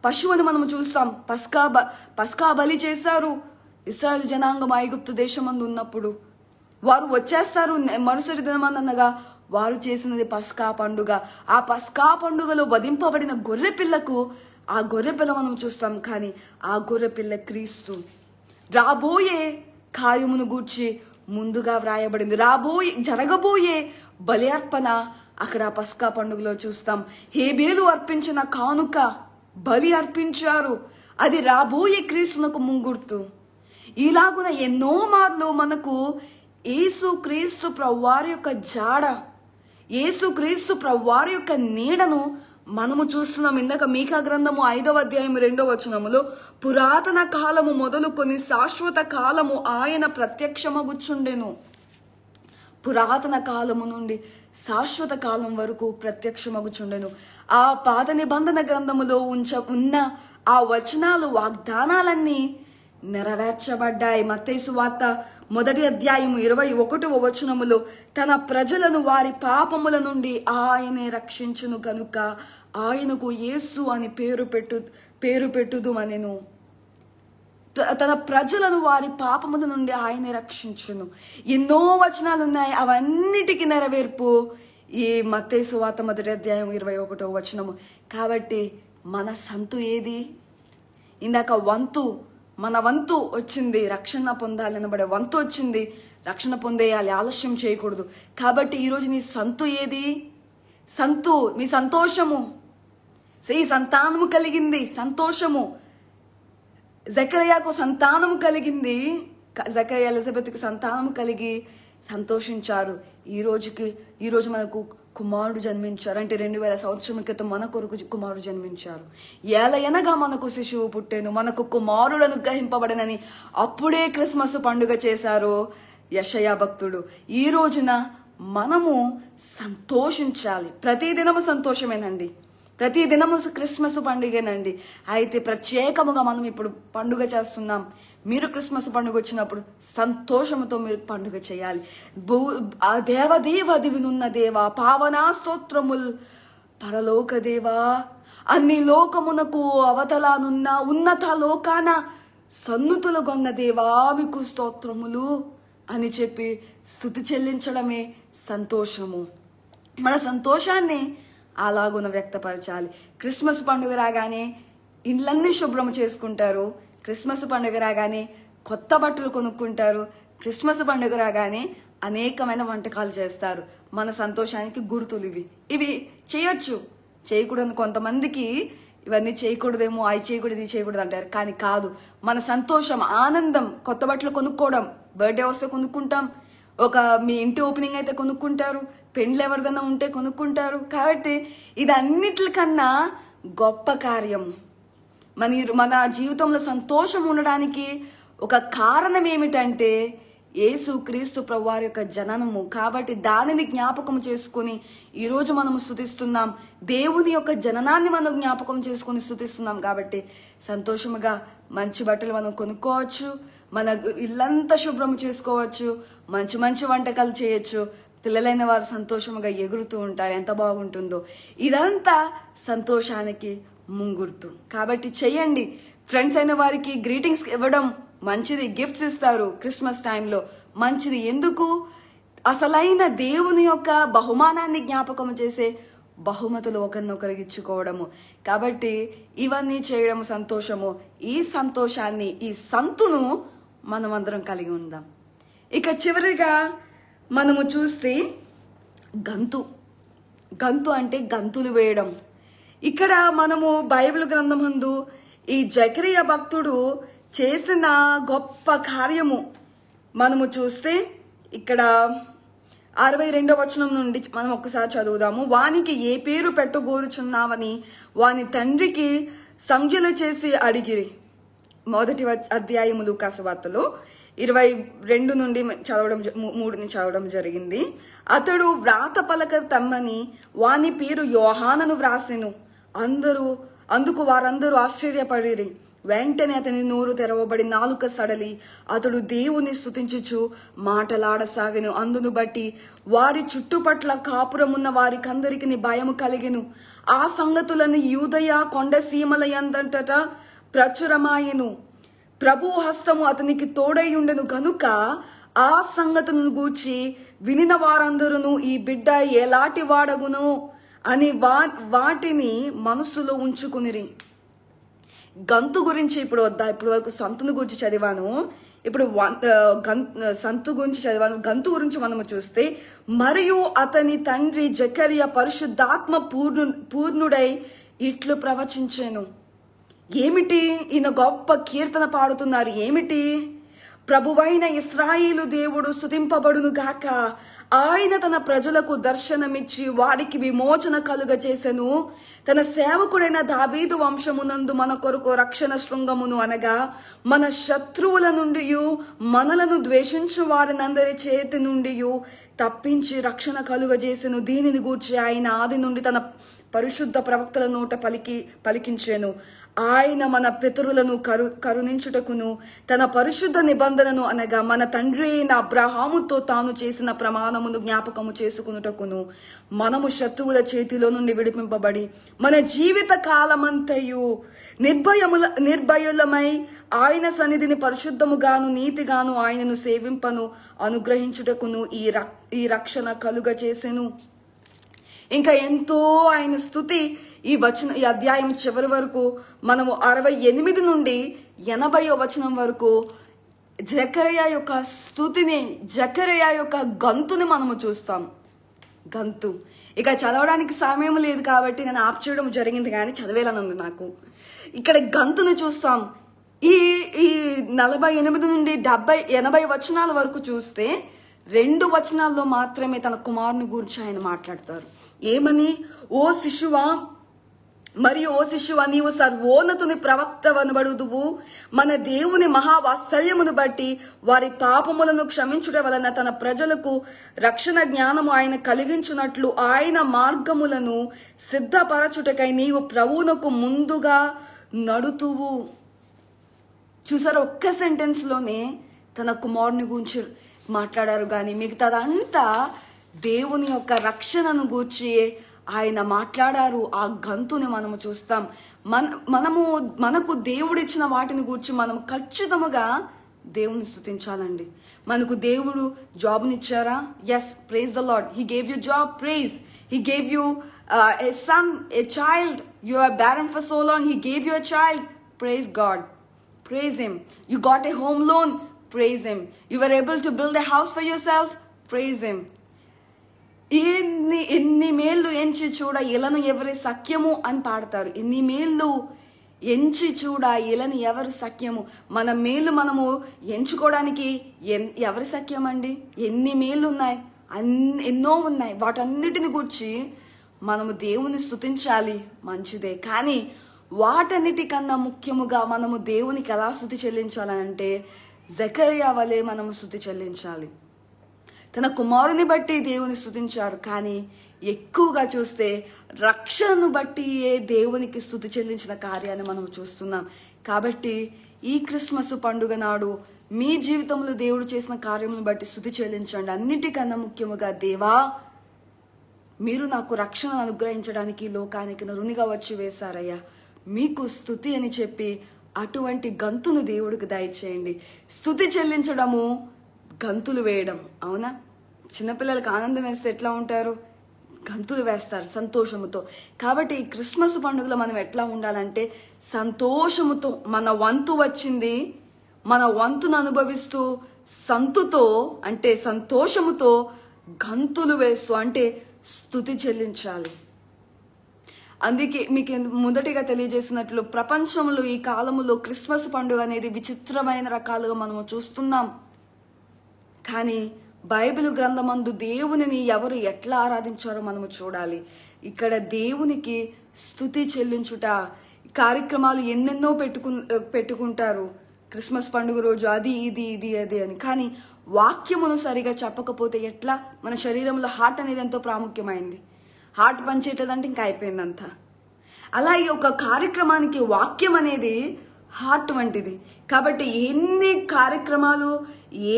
పశువుని మనము చూస్తాం పస్కా బ పస్కా బలి చేశారు ఇస్రాయల్ జనాంగం ఐగుప్తు దేశమందు ఉన్నప్పుడు వారు వచ్చేస్తారు మరుసటి దినమనగా వారు చేసినది పస్కా పండుగ ఆ పస్కా పండుగలో వధింపబడిన గొర్రె పిల్లకు ఆ గొర్రె పిల్ల మనం చూస్తాం కానీ ఆ గొర్రె పిల్ల క్రీస్తు రాబోయే కార్యమును గూర్చి ముందుగా వ్రాయబడింది రాబోయే జరగబోయే బలి అర్పణ అక్కడ పస్కా పండుగలో చూస్తాం హేబేలు అర్పించిన కానుక బలి అర్పించారు అది రాబోయే క్రీస్తునకు ముంగుర్తు ఇలాగున ఎన్నో మార్లు మనకు ఏసు క్రీస్తు ప్రవ్వారి యొక్క జాడ ఏసు క్రీస్తు ప్రవ్వారి యొక్క నీడను మనము చూస్తున్నాం ఇందాక మీకా గ్రంథము ఐదవ అధ్యాయం రెండవ వచనములో పురాతన కాలము మొదలుకొని శాశ్వత కాలము ఆయన ప్రత్యక్షమగుచ్చుండెను పురాతన కాలము నుండి శాశ్వత కాలం వరకు ప్రత్యక్షమగుచుండెను ఆ పాత నిబంధన గ్రంథములో ఉంచ ఉన్న ఆ వచనాలు వాగ్దానాలన్నీ నెరవేర్చబడ్డాయి మతేసు వార్త మొదటి అధ్యాయము ఇరవై ఒకటి వచనములో తన ప్రజలను వారి పాపముల నుండి ఆయనే రక్షించును కనుక ఆయనకు యేసు అని పేరు పెట్టు పేరు పెట్టుదు అనెను తన ప్రజలను వారి పాపముల నుండి ఆయనే రక్షించును ఎన్నో వచనాలు ఉన్నాయి అవన్నిటికీ నెరవేర్పు ఈ మతేసు వార్త మొదటి అధ్యాయం ఇరవై ఒకటో వచనము కాబట్టి మన సంతు ఏది ఇందాక వంతు మన వంతు వచ్చింది రక్షణ పొందాలనబడే వంతు వచ్చింది రక్షణ పొందేయాలి ఆలస్యం చేయకూడదు కాబట్టి ఈరోజు నీ సంతు ఏది సంతు నీ సంతోషము ఈ సంతానము కలిగింది సంతోషము జకరయ్యకు సంతానము కలిగింది జకరయ్య ఎలిజబెత్కి సంతానము కలిగి సంతోషించారు ఈ రోజుకి ఈరోజు మనకు కుమారుడు జన్మించారు అంటే రెండు వేల సంవత్సరం క్రితం మన కొరకు కుమారుడు జన్మించారు ఏలయనగా మనకు శిశువు పుట్టేను మనకు కుమారుడు అనుగ్రహింపబడనని అప్పుడే క్రిస్మస్ పండుగ చేశారు యషయా భక్తుడు ఈ రోజున మనము సంతోషించాలి ప్రతి దినము సంతోషమేనండి ప్రతి దినము క్రిస్మస్ పండుగేనండి అయితే ప్రత్యేకముగా మనం ఇప్పుడు పండుగ చేస్తున్నాం మీరు క్రిస్మస్ పండుగ వచ్చినప్పుడు సంతోషంతో మీరు పండుగ చేయాలి భూ ఆ దేవదేవ దివినున్న దేవ పావనా స్తోత్రముల్ పరలోక దేవా అన్ని లోకమునకు అవతలానున్న ఉన్నత లోకాన సన్నుతులు గొన్న దేవా మీకు స్తోత్రములు అని చెప్పి స్థుతి చెల్లించడమే సంతోషము మన సంతోషాన్ని అలాగున వ్యక్తపరచాలి క్రిస్మస్ పండుగ రాగానే ఇండ్లన్నీ శుభ్రం చేసుకుంటారు క్రిస్మస్ పండుగ రాగానే కొత్త బట్టలు కొనుక్కుంటారు క్రిస్మస్ పండుగ రాగానే అనేకమైన వంటకాలు చేస్తారు మన సంతోషానికి గుర్తులు ఇవి ఇవి చేయొచ్చు చేయకూడదు కొంతమందికి ఇవన్నీ చేయకూడదేమో అవి చేయకూడదు ఇది చేయకూడదు అంటారు కానీ కాదు మన సంతోషం ఆనందం కొత్త బట్టలు కొనుక్కోవడం బర్త్డే వస్తే కొనుక్కుంటాం ఒక మీ ఇంటి ఓపెనింగ్ అయితే కొనుక్కుంటారు పెండ్లు ఎవరిదన్నా ఉంటే కొనుక్కుంటారు కాబట్టి ఇది అన్నిటికన్నా గొప్ప కార్యం మన మన జీవితంలో సంతోషం ఉండడానికి ఒక కారణం ఏమిటంటే యేసు క్రీస్తు ప్రభువారి యొక్క జననము కాబట్టి దానిని జ్ఞాపకం చేసుకుని ఈరోజు మనము స్థుతిస్తున్నాం దేవుని యొక్క జననాన్ని మనం జ్ఞాపకం చేసుకుని స్థుతిస్తున్నాం కాబట్టి సంతోషముగా మంచి బట్టలు మనం కొనుక్కోవచ్చు మన ఇల్లంతా శుభ్రం చేసుకోవచ్చు మంచి మంచి వంటకాలు చేయొచ్చు పిల్లలైన వారు సంతోషముగా ఎగురుతూ ఉంటారు ఎంత బాగుంటుందో ఇదంతా సంతోషానికి ముంగుర్తు కాబట్టి చెయ్యండి ఫ్రెండ్స్ అయిన వారికి గ్రీటింగ్స్ ఇవ్వడం మంచిది గిఫ్ట్స్ ఇస్తారు క్రిస్మస్ టైంలో మంచిది ఎందుకు అసలైన దేవుని యొక్క బహుమానాన్ని జ్ఞాపకం చేసే బహుమతులు ఒకరినొకరికి ఇచ్చుకోవడము కాబట్టి ఇవన్నీ చేయడం సంతోషము ఈ సంతోషాన్ని ఈ సంతును మనమందరం కలిగి ఉందాం ఇక చివరిగా మనము చూస్తే గంతు గంతు అంటే గంతులు వేయడం ఇక్కడ మనము బైబిల్ గ్రంథమందు ఈ జకరియ భక్తుడు చేసిన గొప్ప కార్యము మనము చూస్తే ఇక్కడ అరవై రెండో వచనం నుండి మనం ఒక్కసారి చదువుదాము వానికి ఏ పేరు పెట్టగోరుచున్నావని వాని తండ్రికి సంజుల చేసి అడిగిరి మొదటి అధ్యాయము లూకాసువార్తలో ఇరవై రెండు నుండి చదవడం మూడుని చదవడం జరిగింది అతడు వ్రాత పలక తమ్మని వాని పేరు యోహానను వ్రాసెను అందరూ అందుకు వారందరూ ఆశ్చర్యపడిరి వెంటనే అతని నోరు తెరవబడి నాలుక సడలి అతడు దేవుని స్థుతించుచు మాటలాడసాగను అందును బట్టి వారి చుట్టుపట్ల కాపురమున్న అందరికి భయము కలిగెను ఆ సంగతులను యూదయ కొండ సీమల ఎందంతట ప్రభు హస్తము అతనికి తోడై ఉండెను గనుక ఆ సంగతులను గూర్చి వినిన వారందరూ ఈ బిడ్డ ఎలాంటి వాడగునో అని వా వాటిని మనస్సులో ఉంచుకుని గంతు గురించి ఇప్పుడు వద్దా ఇప్పుడు వరకు సంతుని గురించి చదివాను ఇప్పుడు సంతు గురించి చదివాను గంతు గురించి మనము చూస్తే మరియు అతని తండ్రి జకర్య పరిశుద్ధాత్మ పూర్ణు పూర్ణుడై ఇట్లు ప్రవచించాను ఏమిటి ఈయన గొప్ప కీర్తన పాడుతున్నారు ఏమిటి ప్రభువైన ఇస్రాయిలు దేవుడు స్థుతింపబడును గాక ఆయన తన ప్రజలకు దర్శనమిచ్చి వారికి విమోచన కలుగ చేసెను తన సేవకుడైన దావీదు వంశమునందు మన కొరకు రక్షణ శృంగమును అనగా మన శత్రువుల నుండి మనలను ద్వేషించు వారినందరి చేతి నుండి తప్పించి రక్షణ కలుగజేసెను దీనిని గూర్చి ఆయన ఆది నుండి తన పరిశుద్ధ ప్రవక్తల నోట పలికి పలికించాను ఆయన మన పితరులను కరు కరుణించుటకును తన పరిశుద్ధ నిబంధనను అనగా మన తండ్రి అయిన అబ్రహాముతో తాను చేసిన ప్రమాణమును జ్ఞాపకము చేసుకునుటకును మనము శత్రువుల చేతిలో నుండి విడిపింపబడి మన జీవిత కాలమంతయు నిర్భయముల నిర్భయులమై ఆయన సన్నిధిని పరిశుద్ధముగాను నీతిగాను ఆయనను సేవింపను అనుగ్రహించుటకును ఈ ఈ రక్షణ కలుగ చేసెను ఇంకా ఎంతో ఆయన స్థుతి ఈ వచన ఈ అధ్యాయం చివరి వరకు మనము అరవై ఎనిమిది నుండి ఎనభయో వచనం వరకు జకరయ యొక్క స్థుతిని జకరయ యొక్క గంతుని మనము చూస్తాం గంతు ఇక చదవడానికి సమయం లేదు కాబట్టి నేను ఆప్ చేయడం జరిగింది కానీ చదివేలానుంది నాకు ఇక్కడ గంతుని చూస్తాం ఈ ఈ నలభై ఎనిమిది నుండి డెబ్బై ఎనభై వచనాల వరకు చూస్తే రెండు వచనాల్లో మాత్రమే తన కుమారుని గురించి ఆయన మాట్లాడతారు ఏమని ఓ శిశువా మరియు ఓ శిశువ నీవు సర్వోన్నతుని ప్రవక్తవనబడుదువు మన దేవుని మహావాత్సల్యమును బట్టి వారి పాపములను క్షమించుట వలన తన ప్రజలకు రక్షణ జ్ఞానము ఆయన కలిగించున్నట్లు ఆయన మార్గములను సిద్ధపరచుటకై నీవు ప్రభువునకు ముందుగా నడుతువు చూసారు ఒక్క సెంటెన్స్లోనే తన కుమారుని గురించి మాట్లాడారు కానీ మిగతాదంతా దేవుని యొక్క రక్షణను గూర్చి ఆయన మాట్లాడారు ఆ గంతుని మనము చూస్తాం మన మనము మనకు దేవుడిచ్చిన వాటిని గూర్చి మనం ఖచ్చితంగా దేవుని స్థుతించాలండి మనకు దేవుడు జాబ్నిచ్చారా yes praise the Lord he gave you job praise he gave you a son a child you are barren for so long he gave you a child praise God praise him you got a home loan praise him you are able to build a house for yourself praise him ఎన్ని ఎన్ని మేళ్ళు ఎంచి చూడ ఇలను ఎవరి సఖ్యము అని పాడతారు ఎన్ని మేళ్ళు ఎంచి చూడ ఇలని ఎవరు సఖ్యము మన మేలు మనము ఎంచుకోవడానికి ఎన్ ఎవరి సఖ్యం అండి ఎన్ని మేలు ఉన్నాయి అన్ని ఎన్నో ఉన్నాయి వాటన్నిటిని గుర్చి మనము దేవుని స్థుతించాలి మంచిదే కానీ వాటన్నిటికన్నా ముఖ్యముగా మనము దేవునికి ఎలా స్థుతి చెల్లించాలంటే జకరియా వలె మనము స్థుతి చెల్లించాలి తన కుమారుని బట్టి దేవుని స్థుతించారు కానీ ఎక్కువగా చూస్తే రక్షణను బట్టి ఏ దేవునికి స్థుతి చెల్లించిన కార్యాన్ని మనం చూస్తున్నాం కాబట్టి ఈ క్రిస్మస్ పండుగ నాడు మీ జీవితంలో దేవుడు చేసిన కార్యములను బట్టి స్థుతి చెల్లించండి అన్నిటికన్నా ముఖ్యముగా దేవా మీరు నాకు రక్షణ అనుగ్రహించడానికి లోకానికి నరునిగా వచ్చి వేశారయ్యా మీకు స్థుతి అని చెప్పి అటువంటి గంతును దేవుడికి దయచేయండి స్థుతి చెల్లించడము గంతులు వేయడం అవునా చిన్నపిల్లలకు ఆనందం వేస్తే ఎట్లా ఉంటారు గంతులు వేస్తారు సంతోషముతో కాబట్టి ఈ క్రిస్మస్ పండుగలో మనం ఎట్లా ఉండాలంటే సంతోషముతో మన వంతు వచ్చింది మన వంతును అనుభవిస్తూ సంతుతో అంటే సంతోషముతో గంతులు వేస్తూ అంటే స్థుతి చెల్లించాలి అందుకే మీకు మొదటిగా తెలియజేసినట్లు ప్రపంచంలో ఈ కాలంలో క్రిస్మస్ పండుగ అనేది విచిత్రమైన రకాలుగా మనము చూస్తున్నాం కానీ బైబిల్ గ్రంథమందు దేవునిని ఎవరు ఎట్లా ఆరాధించారో మనము చూడాలి ఇక్కడ దేవునికి స్థుతి చెల్లించుట కార్యక్రమాలు ఎన్నెన్నో పెట్టుకు పెట్టుకుంటారు క్రిస్మస్ పండుగ రోజు అది ఇది ఇది అది అని కానీ వాక్యమును సరిగా చెప్పకపోతే ఎట్లా మన శరీరంలో హార్ట్ అనేది ఎంతో ప్రాముఖ్యమైంది హార్ట్ పనిచేయట్లేదంటే ఇంకా అయిపోయిందంతా అలాగే ఒక కార్యక్రమానికి వాక్యం అనేది హార్ట్ వంటిది కాబట్టి ఎన్ని కార్యక్రమాలు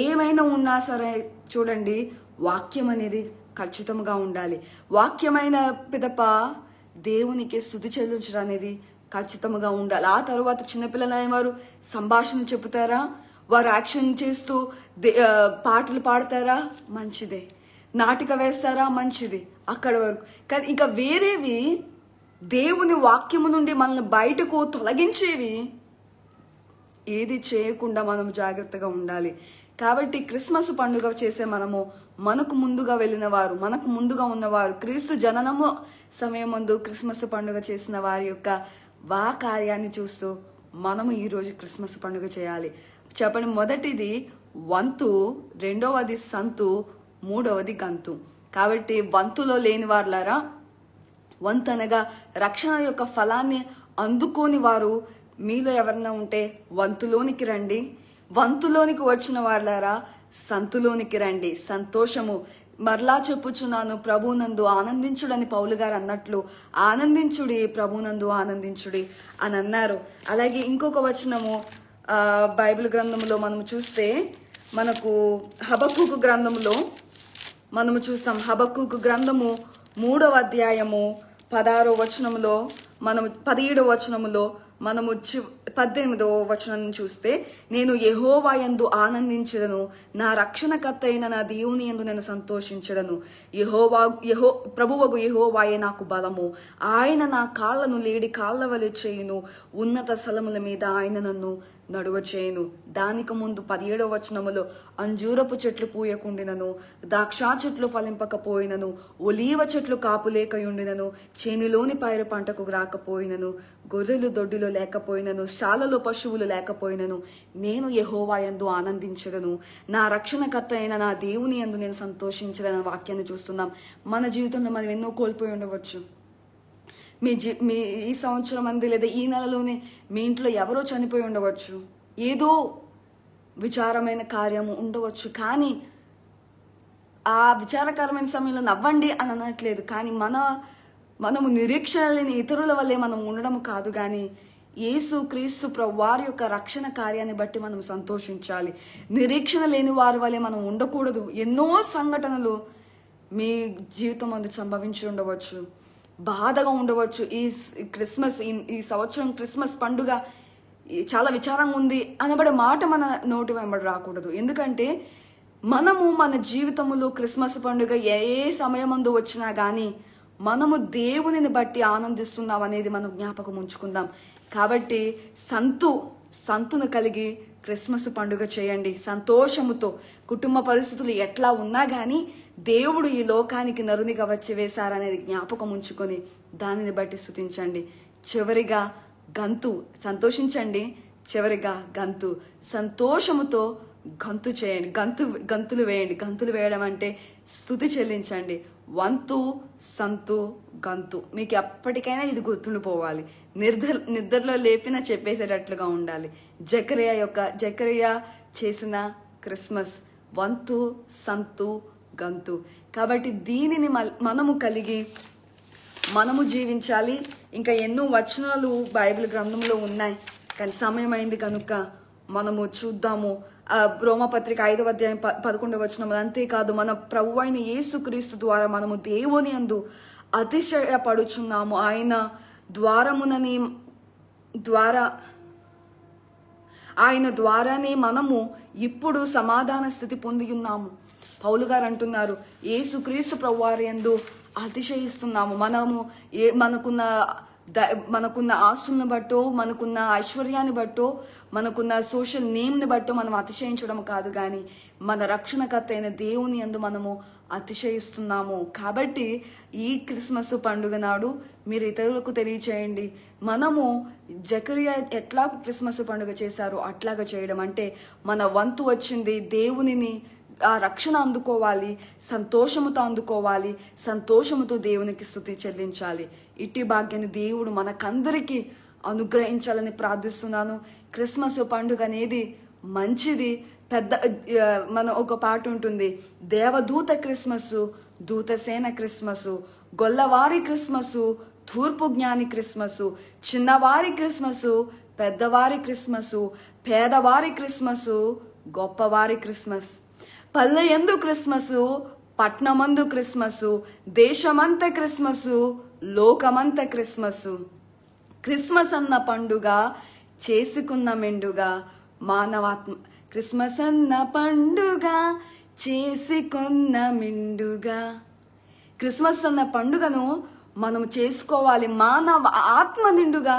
ఏమైనా ఉన్నా సరే చూడండి వాక్యం అనేది ఖచ్చితంగా ఉండాలి వాక్యమైన పిదప దేవునికి స్థుతి చెల్లించడం అనేది ఖచ్చితంగా ఉండాలి ఆ తర్వాత చిన్నపిల్లలైన వారు సంభాషణ చెబుతారా వారు యాక్షన్ చేస్తూ పాటలు పాడతారా మంచిదే నాటిక వేస్తారా మంచిది అక్కడ వరకు కానీ ఇంకా వేరేవి దేవుని వాక్యము నుండి మనల్ని బయటకు తొలగించేవి ఏది చేయకుండా మనం జాగ్రత్తగా ఉండాలి కాబట్టి క్రిస్మస్ పండుగ చేసే మనము మనకు ముందుగా వెళ్ళిన వారు మనకు ముందుగా ఉన్నవారు క్రీస్తు జననము సమయం ముందు క్రిస్మస్ పండుగ చేసిన వారి యొక్క వా కార్యాన్ని చూస్తూ మనము ఈరోజు క్రిస్మస్ పండుగ చేయాలి చెప్పండి మొదటిది వంతు రెండవది సంతు మూడవది గంతు కాబట్టి వంతులో లేని వారులారా వంతు అనగా రక్షణ యొక్క ఫలాన్ని అందుకోని వారు మీలో ఎవరన్నా ఉంటే వంతులోనికి రండి వంతులోనికి వచ్చిన వాళ్ళారా సంతులోనికి రండి సంతోషము మరలా చెప్పుచున్నాను ప్రభునందు ఆనందించుడని పౌలు గారు అన్నట్లు ఆనందించుడి ప్రభునందు ఆనందించుడి అని అన్నారు అలాగే ఇంకొక వచనము బైబిల్ గ్రంథంలో మనము చూస్తే మనకు హబక్కుకు గ్రంథంలో మనము చూస్తాం హబక్కుకు గ్రంథము మూడవ అధ్యాయము పదహారో వచనంలో మనం పదిహేడవ వచనములో మనము పద్దెనిమిదో వచనం చూస్తే నేను యహోవాయందు ఆనందించడను నా రక్షణకర్త అయిన నా దేవుని ఎందు నేను సంతోషించడను యహోవా యహో ప్రభువగు యహోవాయే నాకు బలము ఆయన నా కాళ్లను లేడి కాళ్ళ వలె చేయును ఉన్నత స్థలముల మీద ఆయన నన్ను నడువచేయును దానికి ముందు పదిహేడవ వచనములో అంజూరపు చెట్లు పూయకుండినను ద్రాక్ష చెట్లు ఫలింపకపోయినను ఒలీవ చెట్లు కాపులేకయుండినను చేనులోని పైరు పంటకు రాకపోయినను గొర్రెలు దొడ్డిలో లేకపోయినను శాలలో పశువులు లేకపోయినను నేను యహోవాయందు ఆనందించడను నా రక్షణకర్త అయిన నా దేవుని ఎందు నేను సంతోషించడని వాక్యాన్ని చూస్తున్నాం మన జీవితంలో మనం ఎన్నో కోల్పోయి ఉండవచ్చు మీ జీ మీ ఈ సంవత్సరం అంది లేదా ఈ నెలలోనే మీ ఇంట్లో ఎవరో చనిపోయి ఉండవచ్చు ఏదో విచారమైన కార్యము ఉండవచ్చు కానీ ఆ విచారకరమైన సమయంలో నవ్వండి అని అనట్లేదు కానీ మన మనము నిరీక్షణ లేని ఇతరుల వల్లే మనం ఉండడం కాదు కానీ యేసు క్రీస్తు వారి యొక్క రక్షణ కార్యాన్ని బట్టి మనం సంతోషించాలి నిరీక్షణ లేని వారి వల్లే మనం ఉండకూడదు ఎన్నో సంఘటనలు మీ జీవితం అందు సంభవించి ఉండవచ్చు బాధగా ఉండవచ్చు ఈ క్రిస్మస్ ఈ సంవత్సరం క్రిస్మస్ పండుగ చాలా విచారంగా ఉంది అనబడే మాట మన నోటి వెంబడి రాకూడదు ఎందుకంటే మనము మన జీవితంలో క్రిస్మస్ పండుగ ఏ సమయమందు వచ్చినా కానీ మనము దేవునిని బట్టి ఆనందిస్తున్నాం అనేది మనం జ్ఞాపకం ఉంచుకుందాం కాబట్టి సంతు సంతును కలిగి క్రిస్మస్ పండుగ చేయండి సంతోషముతో కుటుంబ పరిస్థితులు ఎట్లా ఉన్నా కానీ దేవుడు ఈ లోకానికి నరునిగా వచ్చి వేశారనేది జ్ఞాపకం ఉంచుకొని దానిని బట్టి స్థుతించండి చివరిగా గంతు సంతోషించండి చివరిగా గంతు సంతోషముతో గంతు చేయండి గంతు గంతులు వేయండి గంతులు వేయడం అంటే స్థుతి చెల్లించండి వంతు సంతు గంతు మీకు ఎప్పటికైనా ఇది గుర్తుండిపోవాలి నిద్ర నిద్రలో లేపిన చెప్పేసేటట్లుగా ఉండాలి జకరియా యొక్క జకరియా చేసిన క్రిస్మస్ వంతు సంతు గంతు కాబట్టి దీనిని మనము కలిగి మనము జీవించాలి ఇంకా ఎన్నో వచనాలు బైబిల్ గ్రంథంలో ఉన్నాయి కానీ సమయం అయింది కనుక మనము చూద్దాము రోమపత్రిక ఐదవ అధ్యాయం పదకొండవ వచనం అంతేకాదు మన ప్రభు అయిన యేసుక్రీస్తు ద్వారా మనము దేవుని అందు అతిశయపడుచున్నాము ఆయన ద్వారమునని ద్వారా ఆయన ద్వారానే మనము ఇప్పుడు సమాధాన స్థితి పొంది ఉన్నాము పౌలు గారు అంటున్నారు ఏసుక్రీస్తు ప్రభువారి ఎందు అతిశయిస్తున్నాము మనము ఏ మనకున్న ద మనకున్న ఆస్తులను బట్టో మనకున్న ఐశ్వర్యాన్ని బట్టో మనకున్న సోషల్ నేమ్ని బట్టో మనం అతిశయించడం కాదు కానీ మన రక్షణకర్త అయిన దేవుని ఎందు మనము అతిశయిస్తున్నాము కాబట్టి ఈ క్రిస్మస్ పండుగ నాడు మీరు ఇతరులకు తెలియచేయండి మనము జకరియా ఎట్లా క్రిస్మస్ పండుగ చేశారో అట్లాగా చేయడం అంటే మన వంతు వచ్చింది దేవునిని ఆ రక్షణ అందుకోవాలి సంతోషముతో అందుకోవాలి సంతోషముతో దేవునికి స్థుతి చెల్లించాలి ఇట్టి భాగ్యాన్ని దేవుడు మనకందరికీ అనుగ్రహించాలని ప్రార్థిస్తున్నాను క్రిస్మస్ పండుగ అనేది మంచిది పెద్ద మన ఒక పాట ఉంటుంది దేవదూత క్రిస్మస్ దూతసేన క్రిస్మస్ గొల్లవారి క్రిస్మస్ తూర్పు జ్ఞాని క్రిస్మస్ చిన్నవారి క్రిస్మస్ పెద్దవారి క్రిస్మస్ పేదవారి క్రిస్మస్ గొప్పవారి క్రిస్మస్ పల్లెయందు క్రిస్మసు పట్నమందు క్రిస్మసు దేశమంత క్రిస్మసు లోకమంత క్రిస్మసు క్రిస్మస్ అన్న పండుగ చేసుకున్న మెండుగా మానవాత్మ క్రిస్మస్ అన్న పండుగ చేసుకున్న మెండుగా క్రిస్మస్ అన్న పండుగను మనం చేసుకోవాలి మానవ ఆత్మ నిండుగా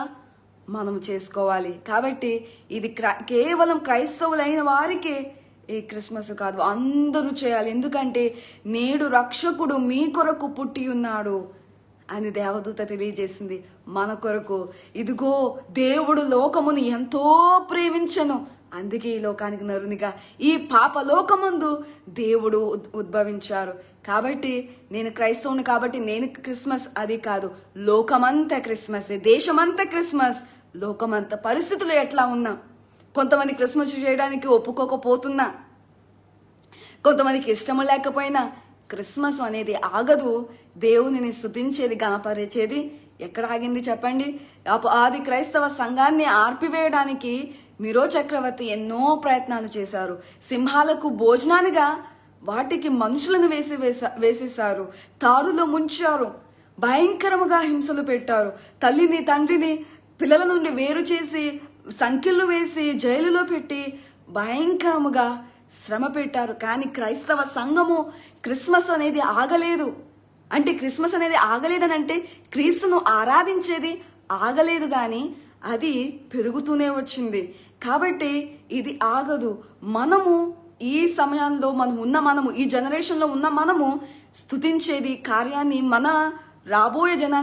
మనం చేసుకోవాలి కాబట్టి ఇది కేవలం క్రైస్తవులైన వారికే ఈ క్రిస్మస్ కాదు అందరూ చేయాలి ఎందుకంటే నేడు రక్షకుడు మీ కొరకు పుట్టి ఉన్నాడు అని దేవదూత తెలియజేసింది మన కొరకు ఇదిగో దేవుడు లోకమును ఎంతో ప్రేమించను అందుకే ఈ లోకానికి నరునిగా ఈ పాప లోకముందు దేవుడు ఉద్భవించారు కాబట్టి నేను క్రైస్తవుని కాబట్టి నేను క్రిస్మస్ అది కాదు లోకమంతా క్రిస్మస్ దేశమంతా క్రిస్మస్ లోకమంతా పరిస్థితులు ఎట్లా ఉన్నా కొంతమంది క్రిస్మస్ చేయడానికి ఒప్పుకోకపోతున్నా కొంతమందికి ఇష్టము లేకపోయినా క్రిస్మస్ అనేది ఆగదు దేవునిని స్థుతించేది గణపరిచేది ఎక్కడ ఆగింది చెప్పండి ఆది క్రైస్తవ సంఘాన్ని ఆర్పివేయడానికి మిరో చక్రవర్తి ఎన్నో ప్రయత్నాలు చేశారు సింహాలకు భోజనానిగా వాటికి మనుషులను వేసి వేసేశారు తారులో ముంచారు భయంకరముగా హింసలు పెట్టారు తల్లిని తండ్రిని పిల్లల నుండి వేరు చేసి సంఖ్యలు వేసి జైలులో పెట్టి భయంకరముగా శ్రమ పెట్టారు కానీ క్రైస్తవ సంఘము క్రిస్మస్ అనేది ఆగలేదు అంటే క్రిస్మస్ అనేది ఆగలేదని అంటే క్రీస్తును ఆరాధించేది ఆగలేదు కానీ అది పెరుగుతూనే వచ్చింది కాబట్టి ఇది ఆగదు మనము ఈ సమయంలో మనం ఉన్న మనము ఈ జనరేషన్లో ఉన్న మనము స్థుతించేది కార్యాన్ని మన రాబోయే జన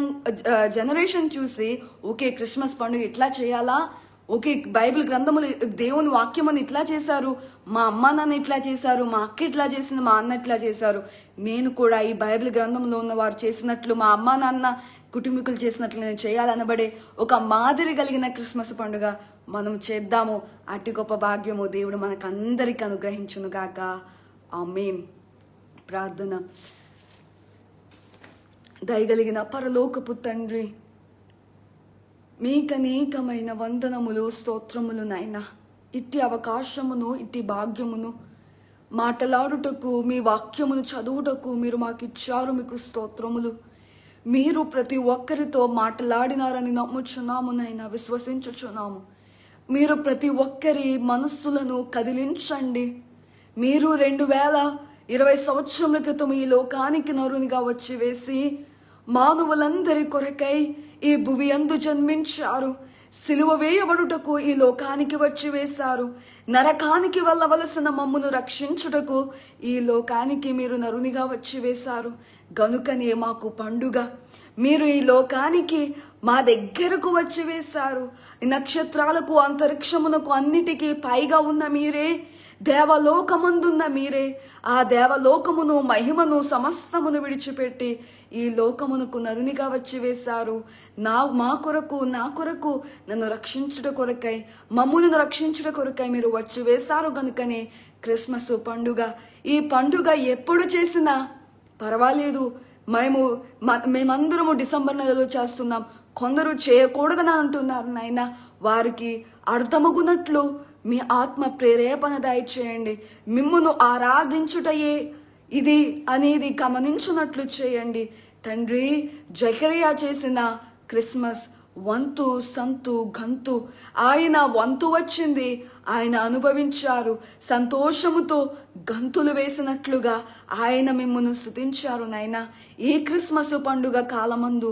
జనరేషన్ చూసి ఓకే క్రిస్మస్ పండుగ ఇట్లా చేయాలా ఓకే బైబిల్ గ్రంథములు దేవుని అని ఇట్లా చేశారు మా అమ్మ నాన్న ఇట్లా చేశారు మా అక్క ఇట్లా చేసింది మా అన్న ఇట్లా చేశారు నేను కూడా ఈ బైబిల్ గ్రంథంలో ఉన్న వారు చేసినట్లు మా అమ్మ నాన్న కుటుంబీకులు చేసినట్లు నేను చేయాలనబడే ఒక మాదిరి కలిగిన క్రిస్మస్ పండుగ మనం చేద్దాము అట్టి గొప్ప భాగ్యము దేవుడు మనకందరికి గాక ఆ మెయిన్ ప్రార్థన దయగలిగిన పరలోకపు తండ్రి మీకు అనేకమైన వందనములు స్తోత్రములు నాయన ఇట్టి అవకాశమును ఇట్టి భాగ్యమును మాటలాడుటకు మీ వాక్యమును చదువుటకు మీరు మాకు ఇచ్చారు మీకు స్తోత్రములు మీరు ప్రతి ఒక్కరితో మాట్లాడినారని నమ్ముచున్నాము నైనా విశ్వసించుచున్నాము మీరు ప్రతి ఒక్కరి మనస్సులను కదిలించండి మీరు రెండు వేల ఇరవై సంవత్సరముల క్రితం ఈ లోకానికి నరునిగా వచ్చి వేసి మానవులందరి కొరకై ఈ భువి అందు జన్మించారు సిలువ వేయబడుటకు ఈ లోకానికి వచ్చి వేశారు నరకానికి వెళ్ళవలసిన మమ్మును రక్షించుటకు ఈ లోకానికి మీరు నరునిగా వచ్చి వేశారు గనుకనే మాకు పండుగ మీరు ఈ లోకానికి మా దగ్గరకు వచ్చి వేశారు నక్షత్రాలకు అంతరిక్షమునకు అన్నిటికీ పైగా ఉన్న మీరే దేవలోకముందున్న మీరే ఆ దేవలోకమును మహిమను సమస్తమును విడిచిపెట్టి ఈ లోకమునకు నరునిగా వచ్చి వేశారు నా మా కొరకు నా కొరకు నన్ను రక్షించుట కొరకై మమ్ములను రక్షించుట కొరకై మీరు వచ్చి వేశారు కనుకనే క్రిస్మస్ పండుగ ఈ పండుగ ఎప్పుడు చేసినా పర్వాలేదు మేము మేమందరము డిసెంబర్ నెలలో చేస్తున్నాం కొందరు చేయకూడదని అంటున్నారు నాయన వారికి అర్థమగునట్లు మీ ఆత్మ ప్రేరేపణ దయచేయండి మిమ్మును ఆరాధించుటయే ఇది అనేది గమనించున్నట్లు చేయండి తండ్రి జకరియా చేసిన క్రిస్మస్ వంతు సంతు గంతు ఆయన వంతు వచ్చింది ఆయన అనుభవించారు సంతోషముతో గంతులు వేసినట్లుగా ఆయన మిమ్మల్ని స్థుతించారు నాయన ఈ క్రిస్మస్ పండుగ కాలమందు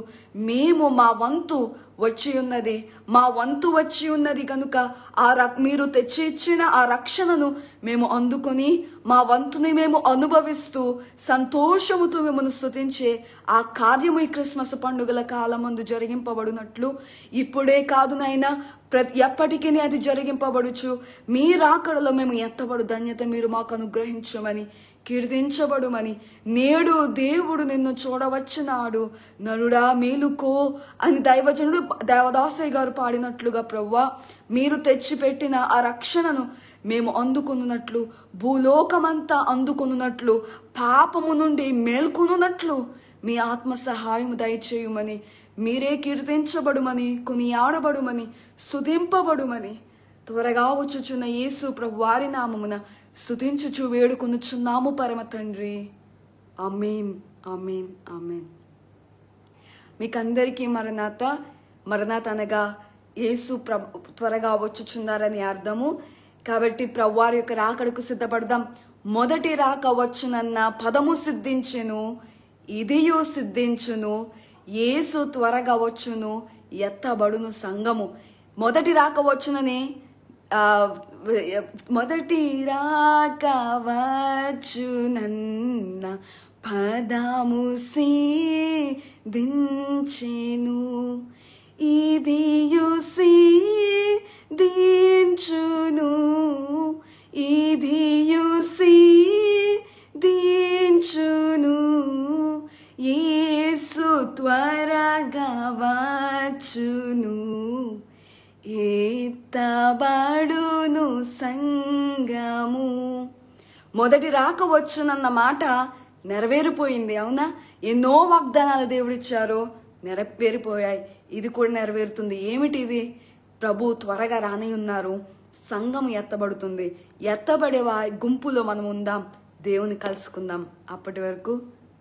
మేము మా వంతు వచ్చి ఉన్నది మా వంతు వచ్చి ఉన్నది కనుక ఆ మీరు తెచ్చి ఇచ్చిన ఆ రక్షణను మేము అందుకొని మా వంతుని మేము అనుభవిస్తూ సంతోషముతో మిమ్మల్ని స్థుతించే ఆ కార్యము ఈ క్రిస్మస్ పండుగల కాలమందు జరిగింపబడినట్లు ఇప్పుడే కాదు నాయన ప్రతి ఎప్పటికీ అది జరిగింపబడుచు మీ రాకడలో మేము ఎంతబడు ధన్యత మీరు మాకు అనుగ్రహించమని కీర్తించబడుమని నేడు దేవుడు నిన్ను చూడవచ్చినాడు నరుడా మేలుకో అని దైవజనుడు దేవదాసయ్య గారు పాడినట్లుగా ప్రవ్వా మీరు తెచ్చిపెట్టిన ఆ రక్షణను మేము అందుకున్నట్లు భూలోకమంతా అందుకున్నట్లు పాపము నుండి మేల్కొనున్నట్లు మీ ఆత్మ సహాయం దయచేయమని మీరే కీర్తించబడుమని కొనియాడబడుమని స్థుతింపబడుమని త్వరగా వచ్చుచున్న యేసు ప్రభు వారి నామమున స్థుతించుచు వేడుకొనుచున్నాము పరమ తండ్రి అమీన్ అమీన్ అమీన్ మీకందరికీ మరణాత మరణాత అనగా యేసు ప్ర త్వరగా వచ్చుచున్నారని అర్థము కాబట్టి ప్రవ్వారి యొక్క రాకడకు సిద్ధపడదాం మొదటి రాక వచ్చునన్న పదము సిద్ధించును ఇదియు సిద్ధించును ఏసు త్వరగా వచ్చును ఎత్తబడును సంగము మొదటి రాక వచ్చునని మొదటి రాకవచ్చు నన్న పదము దించెను ఇది యుసి దించును ఇది యుసి దించును ఏసు త్వరగా వచ్చును ఏతబడును సంగము మొదటి రాక వచ్చునన్న మాట నెరవేరిపోయింది అవునా ఎన్నో వాగ్దానాలు దేవుడిచ్చారో నెరవేరిపోయాయి ఇది కూడా నెరవేరుతుంది ఏమిటిది ప్రభు త్వరగా రాని ఉన్నారు సంఘం ఎత్తబడుతుంది ఎత్తబడే గుంపులో మనం ఉందాం దేవుని కలుసుకుందాం అప్పటి వరకు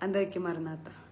అందరికీ మరణాత